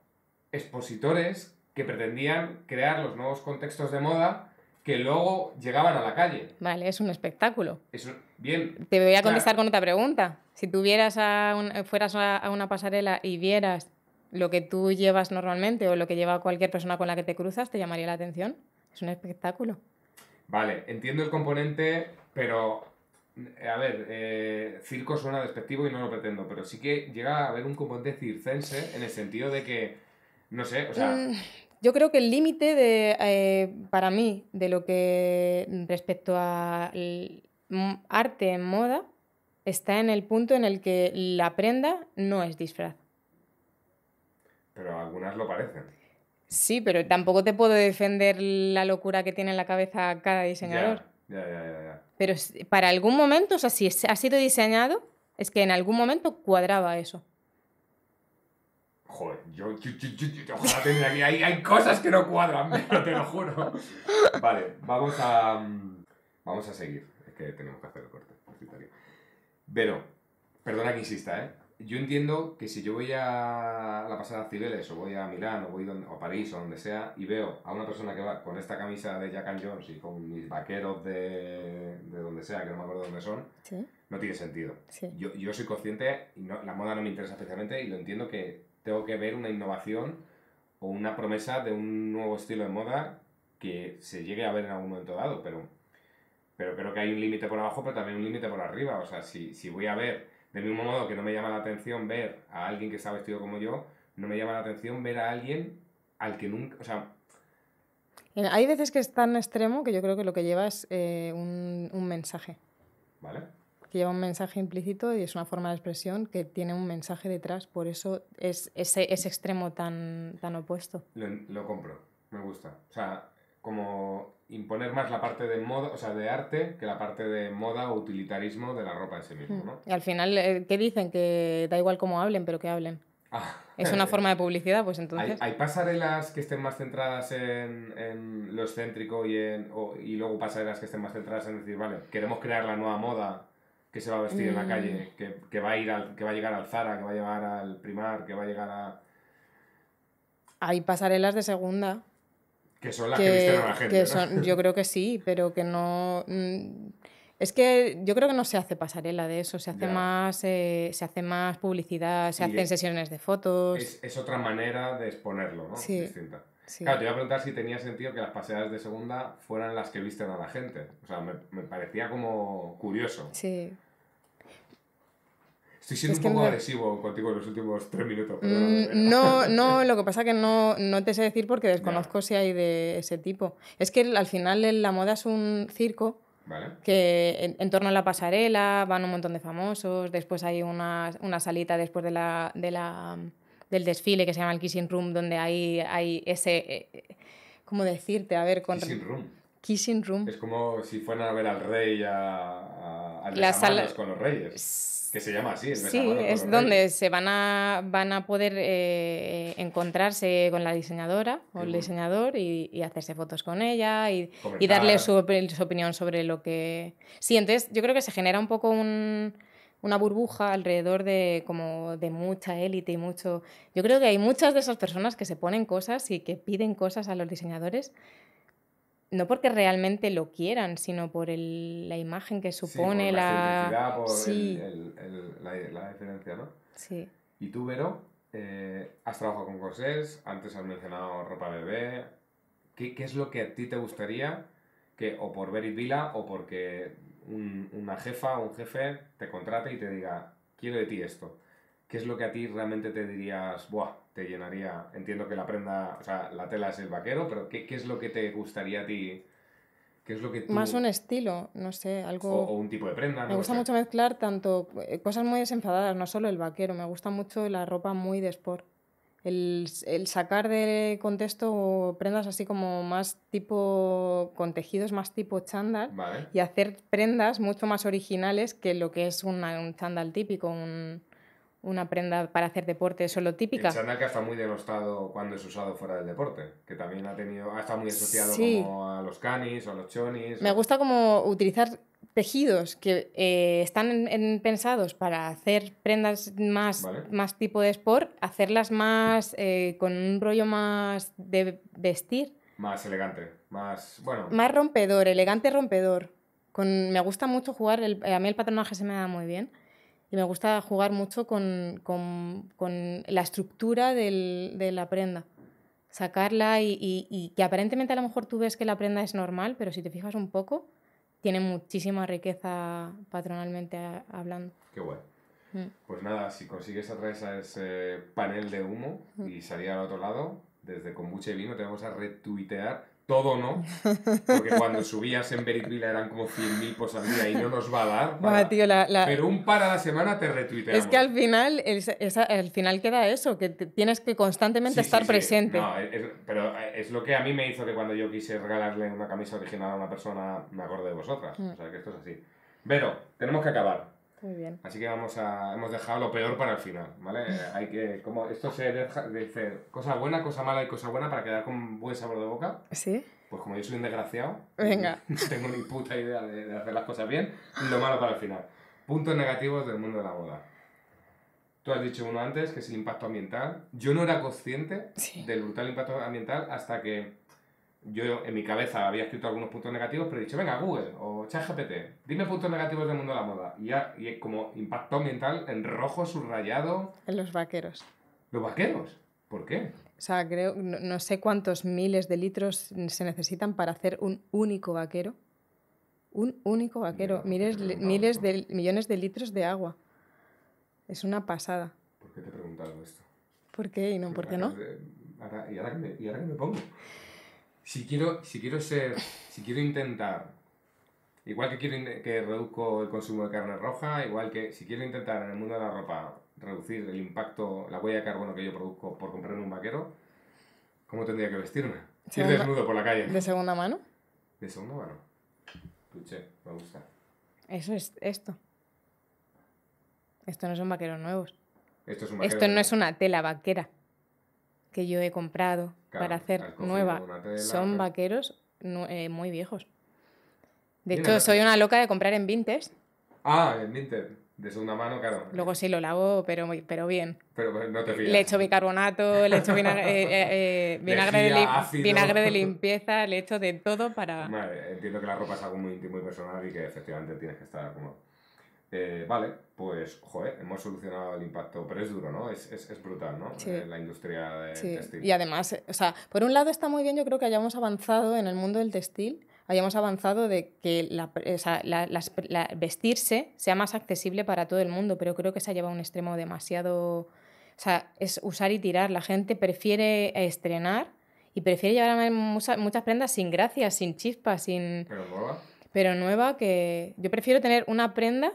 expositores que pretendían crear los nuevos contextos de moda que luego llegaban a la calle. Vale, es un espectáculo. Bien. Te voy a contestar con otra pregunta. Si tuvieras fueras a una pasarela y vieras lo que tú llevas normalmente o lo que lleva cualquier persona con la que te cruzas te llamaría la atención. Es un espectáculo. Vale, entiendo el componente, pero eh, a ver, eh, circo suena despectivo y no lo pretendo, pero sí que llega a haber un componente circense en el sentido de que, no sé, o sea... Mm, yo creo que el límite de, eh, para mí, de lo que respecto a arte en moda, está en el punto en el que la prenda no es disfraz. Pero algunas lo parecen. Sí, pero tampoco te puedo defender la locura que tiene en la cabeza cada diseñador. Ya, ya, ya, ya. Pero para algún momento, o sea, si ha sido diseñado, es que en algún momento cuadraba eso. Joder, yo, yo, yo, yo Hay, hay, cosas que no cuadran, pero te lo juro. Vale, vamos a. Mm, vamos a seguir. Es que tenemos que hacer el corte. Pero, perdona que insista, ¿eh? yo entiendo que si yo voy a la pasada Cibeles o voy a Milán o voy a París o donde sea y veo a una persona que va con esta camisa de Jack Jones y con mis vaqueros de, donde sea, que no me acuerdo dónde son, no tiene sentido. Yo, soy consciente, y la moda no me interesa especialmente y lo entiendo que tengo que ver una innovación o una promesa de un nuevo estilo de moda que se llegue a ver en algún momento dado, pero, pero creo que hay un límite por abajo, pero también un límite por arriba. O sea, si, si voy a ver del mismo modo que no me llama la atención ver a alguien que está vestido como yo, no me llama la atención ver a alguien al que nunca, o sea... Eh, hay veces que es tan extremo que yo creo que lo que lleva es eh, un, un mensaje. ¿Vale? que lleva un mensaje implícito y es una forma de expresión que tiene un mensaje detrás, por eso es ese, extremo tan, tan opuesto. Lo, lo, compro, me gusta. O sea, como imponer más la parte de moda, o sea, de arte que la parte de moda o utilitarismo de la ropa en sí mismo, hmm. ¿no? Y al final, eh, ¿qué dicen? Que da igual cómo hablen, pero que hablen. Ah. Es una forma de publicidad, pues entonces. ¿Hay, pasarelas que estén más centradas en, lo excéntrico y, en, y luego pasarelas que estén más centradas en decir, vale, queremos crear la nueva moda que se va a vestir en la mm. calle, que, va a ir que va a llegar al Zara, que va a llegar al Primar, que va a llegar a... Hay pasarelas de segunda que son las que, viste a la gente. son, Yo creo que sí, pero que no. Mm, es que yo creo que no se hace pasarela de eso, se hace, más, eh, se hace más publicidad, se hacen eh, sesiones de fotos. Es, otra manera de exponerlo, ¿no? Sí. Distinta. Claro, te iba a preguntar si tenía sentido que las paseadas de segunda fueran las que visten a la gente. O sea, me, me parecía como curioso. Sí. Estoy siendo un poco agresivo contigo en los últimos tres minutos. Mm, ¿eh? no, no, lo que pasa es que no, no te sé decir porque desconozco si hay de ese tipo. Es que al final la moda es un circo. Que en, torno a la pasarela van un montón de famosos, después hay una, una salita después de la, de la, del desfile que se llama el Kissing Room, donde hay, hay ese... Eh, eh, ¿Cómo decirte? A ver, con... Kissing Room. Kissing Room. Es como si fueran a ver al rey, a, a las salas con los reyes. Que se llama así, Sí, es donde se van a, van a poder eh, encontrarse con la diseñadora o el diseñador y, hacerse fotos con ella y, darle su, opinión sobre lo que... Sí, entonces yo creo que se genera un poco una burbuja alrededor como de mucha élite y mucho... Yo creo que hay muchas de esas personas que se ponen cosas y que piden cosas a los diseñadores no porque realmente lo quieran, sino por la imagen que supone sí, la... la por la, diferencia, ¿no? Sí. Y tú, Vero, eh, has trabajado con corsés, antes has mencionado ropa bebé. ¿Qué, es lo que a ti te gustaría que, o por Berit Vila, o porque una jefa o un jefe te contrate y te diga, quiero de ti esto? ¿Qué es lo que a ti realmente te dirías, buah, te llenaría? Entiendo que la prenda, o sea, la tela es el vaquero, pero ¿qué, es lo que te gustaría a ti? ¿Qué es lo que Más un estilo, no sé, algo... O, un tipo de prenda. No me gusta mucho mezclar tanto eh, cosas muy desenfadadas, no solo el vaquero, me gusta mucho la ropa muy de sport. El, sacar de contexto prendas así como más tipo, con tejidos más tipo chándal vale. y hacer prendas mucho más originales que lo que es un chándal típico, un, una prenda para hacer deporte solo típica. El chándal que está muy denostado cuando es usado fuera del deporte, que también ha tenido, ha estado muy asociado a los canis o los chonis. Me gusta como utilizar tejidos que eh, están pensados para hacer prendas más, más tipo de sport, hacerlas más eh, con un rollo más de vestir. Más elegante, más bueno. Más rompedor, elegante rompedor. Con, me gusta mucho jugar, a mí el patronaje se me da muy bien y me gusta jugar mucho con, la estructura de la prenda. Sacarla y, que aparentemente a lo mejor tú ves que la prenda es normal, pero si te fijas un poco, tiene muchísima riqueza patronalmente hablando. Qué bueno mm. Pues nada, si consigues atravesar ese panel de humo y mm. salir al otro lado, desde Kombucha y Vino te vamos a retuitear todo no, porque cuando subías en Bericvilla eran como 100.000 por pues, y no nos va a dar. Pero un para la semana te retuiteamos. Es que al final, final queda eso, que tienes que constantemente estar presente. No, pero es lo que a mí me hizo que cuando yo quise regalarle una camisa original a una persona, me acordé de vosotras. Mm. O sea, que esto es así. Pero, tenemos que acabar. Muy bien. Así que vamos a, hemos dejado lo peor para el final, ¿vale? Eh, hay que, como esto se deja, dice cosa buena, cosa mala y cosa buena para quedar con buen sabor de boca. Sí. Pues como yo soy un desgraciado, Venga. tengo ni puta idea de, hacer las cosas bien, lo malo para el final. Puntos negativos del mundo de la moda. Tú has dicho uno antes, que es el impacto ambiental. Yo no era consciente del brutal impacto ambiental hasta que yo en mi cabeza había escrito algunos puntos negativos, pero he dicho, venga, Google o ChatGPT, dime puntos negativos del mundo de la moda. Y, ya, y como impacto ambiental en rojo subrayado. En los vaqueros. ¿Los vaqueros? ¿Por qué? O sea, creo, no, sé cuántos miles de litros se necesitan para hacer un único vaquero. Un único vaquero. miles, de millones de litros de agua. Es una pasada. ¿Por qué te he preguntado esto? ¿Por qué? ¿Y no? ¿Por qué no? Ahora, ¿y, ahora que ¿Y ahora que me pongo? si quiero, si quiero ser, si quiero intentar, igual que quiero que reduzco el consumo de carne roja, igual que si quiero intentar en el mundo de la ropa reducir el impacto, la huella de carbono que yo produzco por comprarme un vaquero, ¿cómo tendría que vestirme? Ir desnudo por la calle. ¿De segunda mano? De segunda mano. Puché, me gusta. Eso es esto. Esto no son vaqueros nuevos. Esto, no es una tela vaquera que yo he comprado para hacer nueva son vaqueros eh, muy viejos. De hecho, soy una loca de comprar en Vintes. Ah, en Vintes. De segunda mano, claro. Luego sí lo lavo, pero, pero bien. Pero pues, no te Le echo bicarbonato, le echo vinagre, eh, eh, vinagre, de limpieza, le echo de todo para... entiendo que la ropa es algo muy íntimo y personal y que efectivamente tienes que estar como eh, vale, pues, joder, hemos solucionado el impacto, pero es duro, ¿no? Es, es, es brutal, ¿no? Eh, la industria de sí. Y además, eh, o sea, por un lado está muy bien, yo creo que hayamos avanzado en el mundo del textil, hayamos avanzado de que la, o sea, vestirse sea más accesible para todo el mundo, pero creo que se ha llevado a un extremo demasiado... O sea, es usar y tirar. La gente prefiere estrenar y prefiere llevar muchas, prendas sin gracia, sin chispa, sin... Pero nueva. Pero nueva que... Yo prefiero tener una prenda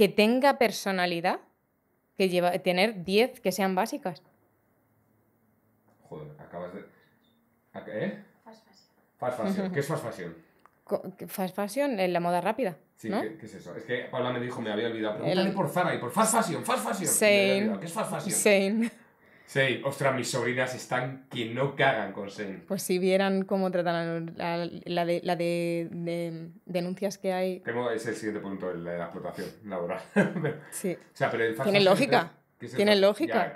que tenga personalidad que lleva, tener 10 que sean básicas. Joder, acabas de. ¿Eh? Fast fashion. ¿Qué es fast fashion? Fast fashion, la moda rápida. Sí, ¿qué, es eso? Es que Paula me dijo, me había olvidado. Pregúntale por Zara y por fast fashion, fast fashion. ¿Qué es fast fashion? Sí, ostras, mis sobrinas están que no cagan con Sein. Pues si vieran cómo tratan la, de, denuncias que hay. es el siguiente punto, la de la explotación laboral. sí. Tiene lógica. Tiene lógica.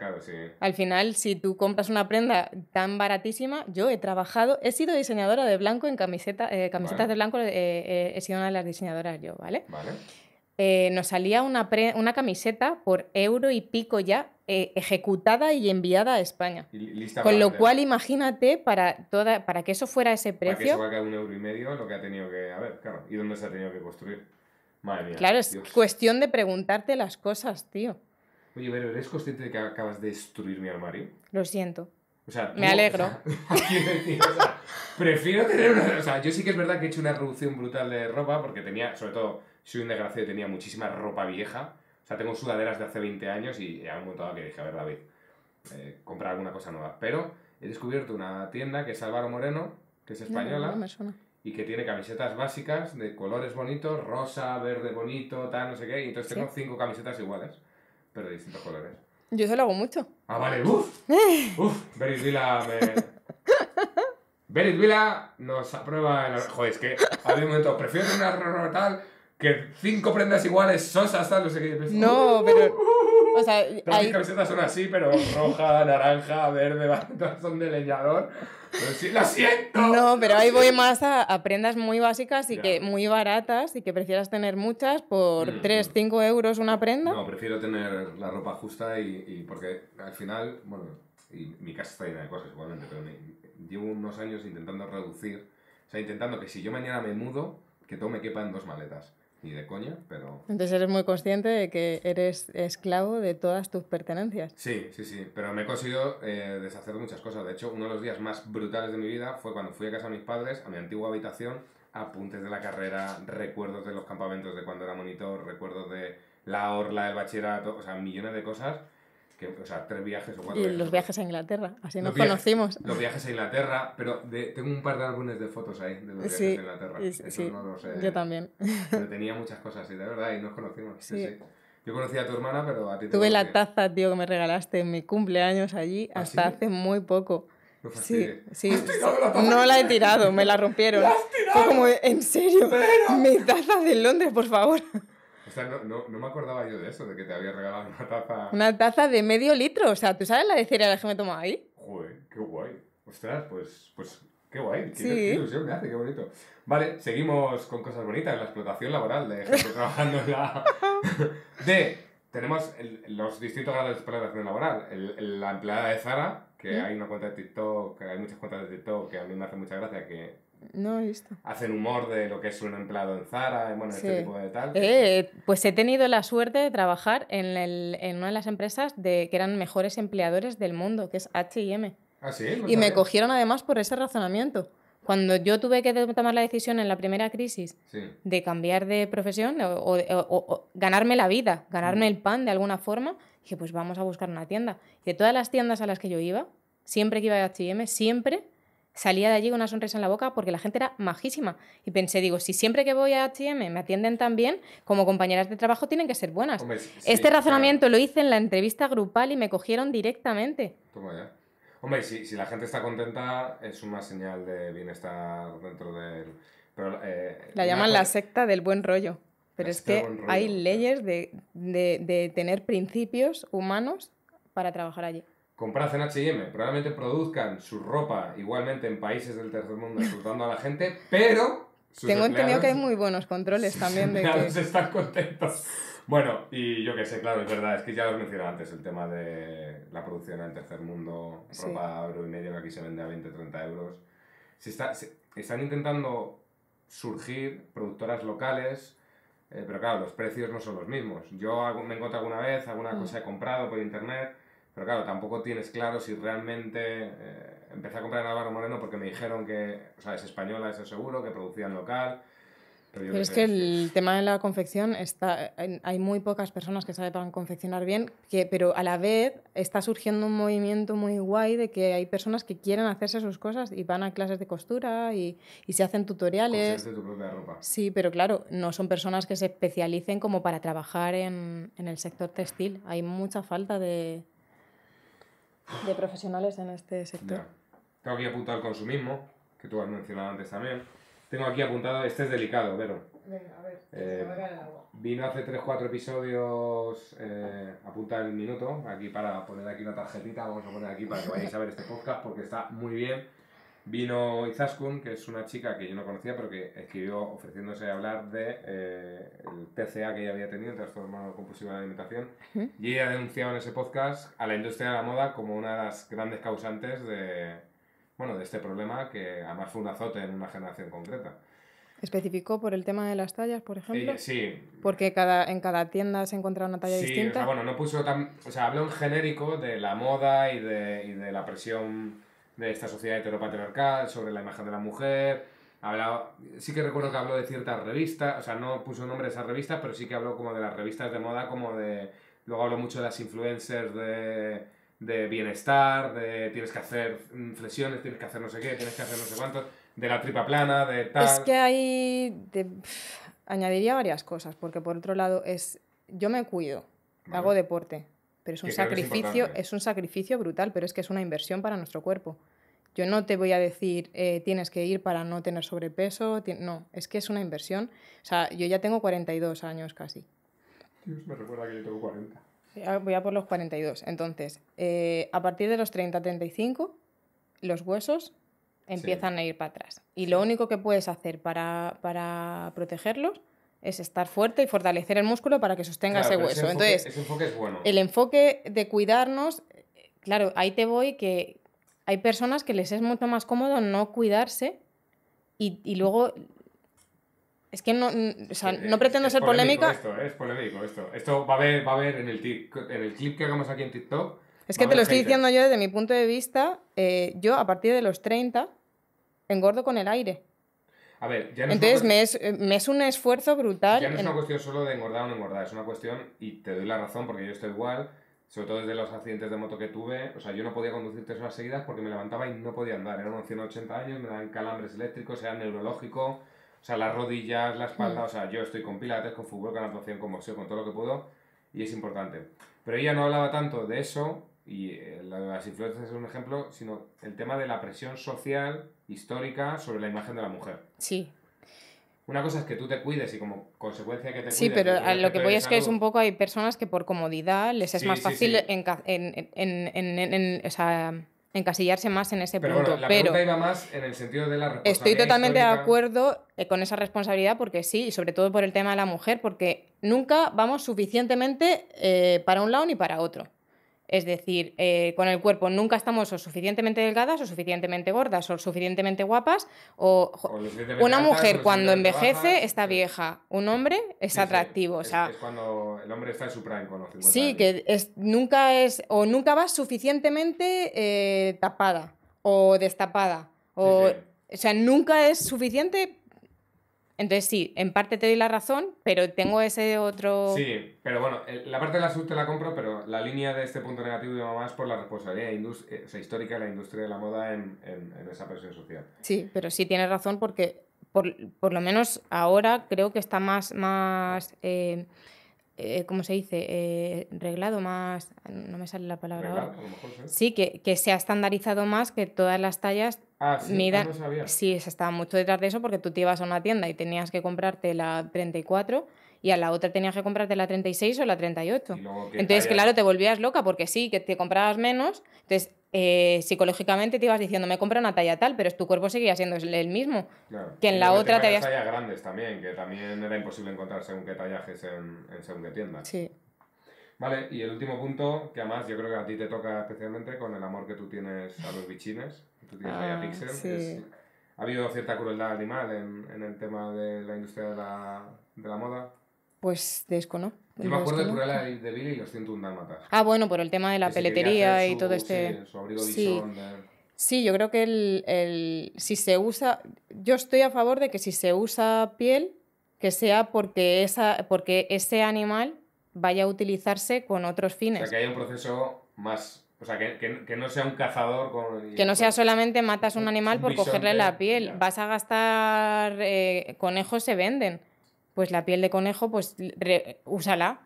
Al final, si tú compras una prenda tan baratísima, yo he trabajado, he sido diseñadora de blanco en camiseta, eh, camisetas de blanco, eh, eh, he sido una de las diseñadoras yo, ¿vale? Vale. Eh, nos salía una, una camiseta por euro y pico ya eh, ejecutada y enviada a España. Con lo cual, imagínate, para, toda, para que eso fuera ese precio... Para que eso valga un euro y medio, lo que ha tenido que... A ver, claro, ¿y dónde se ha tenido que construir? Madre mía, claro, es cuestión de preguntarte las cosas, tío. Oye, pero ¿eres consciente de que acabas de destruir mi armario? Lo siento. O sea, me alegro. o sea, prefiero tener una. O sea, yo sí que es verdad que he hecho una reducción brutal de ropa porque tenía, sobre todo, soy un desgraciado tenía muchísima ropa vieja. O sea, tengo sudaderas de hace 20 años y he un que dije, a ver, David, eh, comprar alguna cosa nueva. Pero he descubierto una tienda que es Álvaro Moreno, que es española. Y que tiene camisetas básicas de colores bonitos, rosa, verde bonito, tal, no sé qué. Y entonces tengo cinco camisetas iguales, pero de distintos colores. Yo eso lo hago mucho. Ah, vale, uff. uff, Beris Vila me. Beris Vila nos aprueba. Joder, es que había un momento, prefiero una tal que cinco prendas iguales, son hasta no sé qué. Pues. No, pero. O sea, camisetas son así, pero roja, naranja, verde, todas son de leñador. Pero ¡Lo siento! No, pero ahí voy más a, prendas muy básicas y que muy baratas y que prefieras tener muchas por 3, mm, 5 mm. euros una prenda. No, prefiero tener la ropa justa y, porque al final, bueno, y mi casa está llena de cosas igualmente, pero llevo unos años intentando reducir, o sea, intentando que si yo mañana me mudo, que todo me quepa en dos maletas ni de coña, pero... Entonces eres muy consciente de que eres esclavo de todas tus pertenencias. Sí, sí, sí, pero me he conseguido eh, deshacer de muchas cosas. De hecho, uno de los días más brutales de mi vida fue cuando fui a casa de mis padres, a mi antigua habitación, apuntes de la carrera, recuerdos de los campamentos de cuando era monitor, recuerdos de la orla, del bachillerato, o sea, millones de cosas que, o sea, tres viajes o cuatro. Y los viajes a Inglaterra, así nos conocimos. Los viajes a Inglaterra, pero tengo un par de álbumes de fotos ahí de los viajes a Inglaterra. Sí, sí, no sé. Yo también. Pero tenía muchas cosas, y de verdad, y nos conocimos. Sí. sí. Yo conocí a tu hermana, pero a ti te Tuve la taza, tío, que me regalaste en mi cumpleaños allí ¿Ah, hasta hace muy poco. sí, sí. La no la he tirado, me la rompieron. ¿La has tirado? Fue como, en serio, pero... mi taza de Londres, por favor sea, no, no, me acordaba yo de eso, de que te había regalado una taza. Una taza de medio litro, o sea, ¿tú sabes la de cereal que me tomaba ahí? Joder, qué guay. Ostras, pues, pues qué guay, qué, ilusión me hace, qué bonito. Vale, seguimos con cosas bonitas, la explotación laboral de gente trabajando en la. de. Tenemos los distintos grados de explotación laboral. la empleada de Zara, que ¿Mm? hay una cuenta de TikTok, que hay muchas cuentas de TikTok que a mí me hace mucha gracia, que no Hacen humor de lo que es un empleado en Zara, eh, bueno, este tipo de tal. Eh, pues he tenido la suerte de trabajar en, el, en, una de las empresas de, que eran mejores empleadores del mundo, que es HM. y me cogieron además por ese razonamiento. Cuando yo tuve que tomar la decisión en la primera crisis de cambiar de profesión o, ganarme la vida, ganarme mm. el pan de alguna forma, dije, pues vamos a buscar una tienda. Y de todas las tiendas a las que yo iba, siempre que iba a HM, siempre salía de allí con una sonrisa en la boca porque la gente era majísima. Y pensé, digo, si siempre que voy a HM me atienden tan bien, como compañeras de trabajo tienen que ser buenas. este razonamiento lo hice en la entrevista grupal y me cogieron directamente. Toma ya. Hombre, si, si la gente está contenta, es una señal de bienestar dentro del. Pero, eh, la llaman la secta del buen rollo. Pero es que hay leyes de, de, de tener principios humanos para trabajar allí compradas en HM, probablemente produzcan su ropa igualmente en países del tercer mundo explotando a la gente, pero... Tengo entendido que hay muy buenos controles también de que... están contentos. Bueno, y yo qué sé, claro, es verdad, es que ya lo he mencionado antes, el tema de la producción en el tercer mundo, ropa a euro y medio que aquí se vende a 20, 30 euros. Se están intentando surgir productoras locales, eh, pero claro, los precios no son los mismos. Yo me encontrado alguna vez, alguna mm. cosa he comprado por internet pero claro, tampoco tienes claro si realmente eh, empecé a comprar a Álvaro Moreno porque me dijeron que, o sea, es española, eso seguro, que producían local. Pero, es que el tema de la confección está, hay muy pocas personas que saben confeccionar bien, que, pero a la vez está surgiendo un movimiento muy guay de que hay personas que quieren hacerse sus cosas y van a clases de costura y, y se hacen tutoriales. De tu propia ropa. Sí, pero claro, no son personas que se especialicen como para trabajar en, en el sector textil. Hay mucha falta de, de profesionales en este sector. Tengo aquí apuntado el consumismo, que tú has mencionado antes también. Tengo aquí apuntado, este es delicado, pero Venga, a ver, eh, Vino hace 3-4 episodios, eh, apunta el minuto, aquí para poner aquí una tarjetita, vamos a poner aquí para que vayáis a ver este podcast porque está muy bien. Vino Izaskun, que es una chica que yo no conocía, pero que escribió ofreciéndose a hablar de eh, el TCA que ella había tenido, el trastorno compulsivo de alimentación, y ella denunciaba en ese podcast a la industria de la moda como una de las grandes causantes de, bueno, de este problema, que además fue un azote en una generación concreta. ¿Especificó por el tema de las tallas, por ejemplo? sí. Porque cada, en cada tienda se encontraba una talla distinta. bueno, no puso tan. O sea, habló en genérico de la moda y de, y de la presión de esta sociedad heteropatriarcal, sobre la imagen de la mujer. Hablaba, sí que recuerdo que habló de ciertas revistas, o sea, no puso nombre a esas revistas, pero sí que habló como de las revistas de moda, como de... Luego habló mucho de las influencers de, bienestar, de tienes que hacer flexiones, tienes que hacer no sé qué, tienes que hacer no sé cuánto, de la tripa plana, de tal... Es que hay... Añadiría varias cosas, porque por otro lado es... Yo me cuido, hago deporte, pero es un, sacrificio, es, un sacrificio brutal, pero es que es una inversión para nuestro cuerpo. Yo no te voy a decir eh, tienes que ir para no tener sobrepeso, no, es que es una inversión. O sea, yo ya tengo 42 años casi. Dios, me recuerda que yo tengo 40. Eh, ah, voy a por los 42. Entonces, eh, a partir de los 30-35, los huesos empiezan a ir para atrás. Y lo único que puedes hacer para, para protegerlos es estar fuerte y fortalecer el músculo para que sostenga ese hueso. Entonces, enfoque es bueno. el enfoque de cuidarnos, claro, ahí te voy que hay personas que les es mucho más cómodo no cuidarse y, luego... Es que no, o no pretendo ser polémica. Esto, es polémico esto. Esto va a ver va a en, el clip que hagamos aquí en TikTok. Es que te lo estoy diciendo yo desde mi punto de vista. Eh, yo, a partir de los 30, engordo con el aire. A ver, ya no Entonces me, es, eh, me, es, un esfuerzo brutal. Ya no es una cuestión solo de engordar o no engordar, es una cuestión, y te doy la razón porque yo estoy igual, sobre todo desde los accidentes de moto que tuve, o sea, yo no podía conducir tres horas seguidas porque me levantaba y no podía andar, eran 180 años, me dan calambres eléctricos, era neurológico, o sea, las rodillas, la espalda, mm. o sea, yo estoy con pilates, con fútbol, con actuación, con boxeo, con todo lo que puedo, y es importante. Pero ella no hablaba tanto de eso, y eh, las influencias es un ejemplo, sino el tema de la presión social, histórica, sobre la imagen de la mujer. Sí. Una cosa es que tú te cuides y como consecuencia que te cuides... Sí, pero lo que voy es que es un poco, hay personas que por comodidad les es más fácil en, en, en, encasillarse más en ese pero punto. pero la pero iba más en el sentido de la responsabilidad Estoy totalmente de acuerdo eh, con esa responsabilidad porque sí, y sobre todo por el tema de la mujer, porque nunca vamos suficientemente eh, para un lado ni para otro. Es decir, eh, con el cuerpo nunca estamos o suficientemente delgadas o suficientemente gordas o suficientemente guapas. O, una mujer cuando envejece está vieja, un hombre es atractivo. Es, cuando el hombre está en su prime Sí, que nunca es o nunca va suficientemente eh, tapada o destapada. O, o sea, nunca es suficiente entonces sí, en parte te doy la razón, pero tengo ese otro... Sí, pero bueno, eh, la parte de la sub te la compro, pero la línea de este punto negativo de mamá es por la responsabilidad eh, histórica de la industria de la moda en, esa presión social. Sí, pero sí tienes razón porque por, lo menos ahora creo que está más... más eh, eh, ¿cómo se dice? Eh, reglado más, no me sale la palabra sí, que, que, se ha estandarizado más que todas las tallas ah, sí, se estaba mucho detrás de eso porque tú te ibas a una tienda y tenías que comprarte la 34 y a la otra tenías que comprarte la 36 o la 38. Entonces, claro, te volvías loca porque sí, que te comprabas menos. Entonces, eh, psicológicamente te ibas diciendo, me compra una talla tal, pero tu cuerpo seguía siendo el mismo. Que en la otra te habías... tallas grandes también, que también era imposible encontrar según qué tallajes en, en según qué tienda. Sí. Vale, y el último punto, que además yo creo que a ti te toca especialmente con el amor que tú tienes a los bichines, que tú tienes ahí a ah, Pixel. Sí. ha habido cierta crueldad animal en, en, el tema de la industria de la, de la moda. Pues ¿no? Yo me acuerdo de y de Billy y los 101 Dálmatas. Ah, bueno, por el tema de la peletería y todo este... Sí, yo creo que el, si se usa... Yo estoy a favor de que si se usa piel, que sea porque, esa, porque ese animal vaya a utilizarse con otros fines. O sea, que haya un proceso más o sea, que, no sea un cazador. que no sea solamente matas un animal por cogerle la piel. Vas a gastar. Eh, conejos se venden pues la piel de conejo, pues úsala.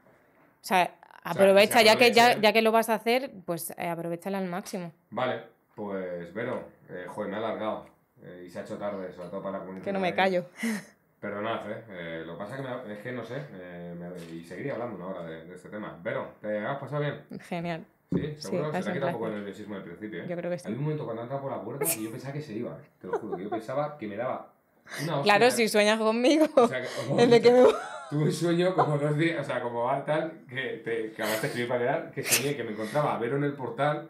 O sea, aprovecha, ya, que, ya, que lo vas a hacer, pues aprovecha aprovechala al máximo. Vale, pues Vero, eh, joder, me ha alargado eh, y se ha hecho tarde, sobre todo para la Que no me callo. Perdonad, eh, eh, lo que pasa es que, me, es que no sé, y seguiría hablando una hora de, este tema. Vero, ¿te has pasado bien? Genial. Sí, seguro sí, se te ha quitado un poco el nerviosismo del principio. Yo creo que sí. Hay un momento cuando entra por la puerta y yo pensaba que se iba, te lo juro, que yo pensaba que me daba claro, si sueñas conmigo. O Tuve un sueño como Bartal días, o sea, como tal, que, te, que acabaste de escribir para quedar, que soñé que me encontraba a ver en el portal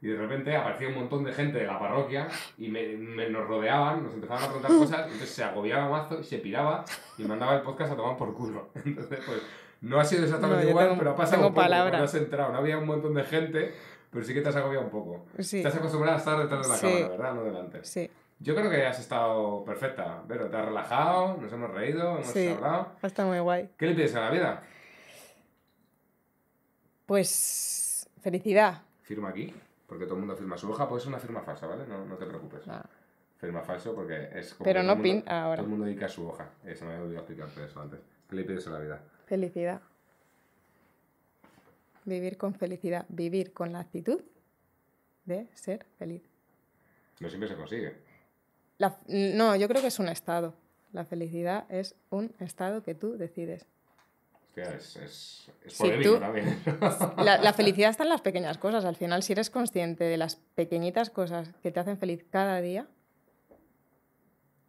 y de repente aparecía un montón de gente de la parroquia y me, me nos rodeaban, nos empezaban a preguntar cosas, entonces se agobiaba mazo y se piraba y mandaba el podcast a tomar por culo. Entonces, pues, no ha sido exactamente igual, pero ha pasado un poco, no has entrado, no había un montón de gente, pero sí que te has agobiado un poco. Sí. Te has acostumbrado a estar detrás de la cámara, ¿verdad? No delante. Sí. Yo creo que has estado perfecta, pero te has relajado, nos hemos reído, hemos sí, hablado. Ha estado muy guay. ¿Qué le pides a la vida? Pues felicidad. Firma aquí, porque todo el mundo firma su hoja, pues es una firma falsa, ¿vale? No, no te preocupes. Ah. Firma falso porque es como. Pero no pin ah, ahora. Todo el mundo dedica su hoja. eso eh, me había olvidado explicarte eso antes. ¿Qué le pides a la vida? Felicidad. Vivir con felicidad. Vivir con la actitud de ser feliz. No siempre se consigue no, yo creo que es un estado. La felicidad es un estado que tú decides. es, La, felicidad está en las pequeñas cosas. Al final, si eres consciente de las pequeñitas cosas que te hacen feliz cada día,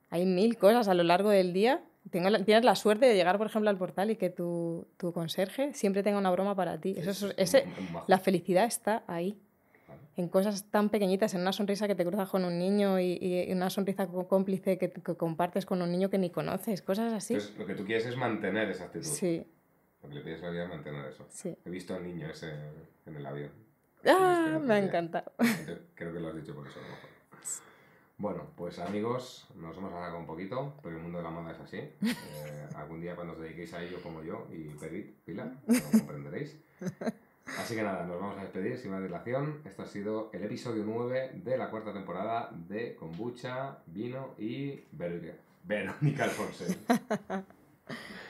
hay mil cosas a lo largo del día. tienes la suerte de llegar, por ejemplo, al portal y que tu, conserje siempre tenga una broma para ti. Eso, la felicidad está ahí en cosas tan pequeñitas, en una sonrisa que te cruzas con un niño y, y una sonrisa cómplice que, compartes con un niño que ni conoces, cosas así. lo que tú quieres es mantener esa actitud. Sí. Lo que le pides la vida es mantener eso. Sí. He visto al niño ese en el avión. ¡Ah! Me ha encantado. Creo que lo has dicho por eso a lo mejor. Bueno, pues amigos, nos hemos alargado un poquito, pero el mundo de la moda es así. Eh, algún día cuando os dediquéis a ello como yo y Perit, Pilar, lo comprenderéis. Así que nada, nos vamos a despedir sin más dilación. Esto ha sido el episodio 9 de la cuarta temporada de Kombucha, Vino y Verónica Alfonso.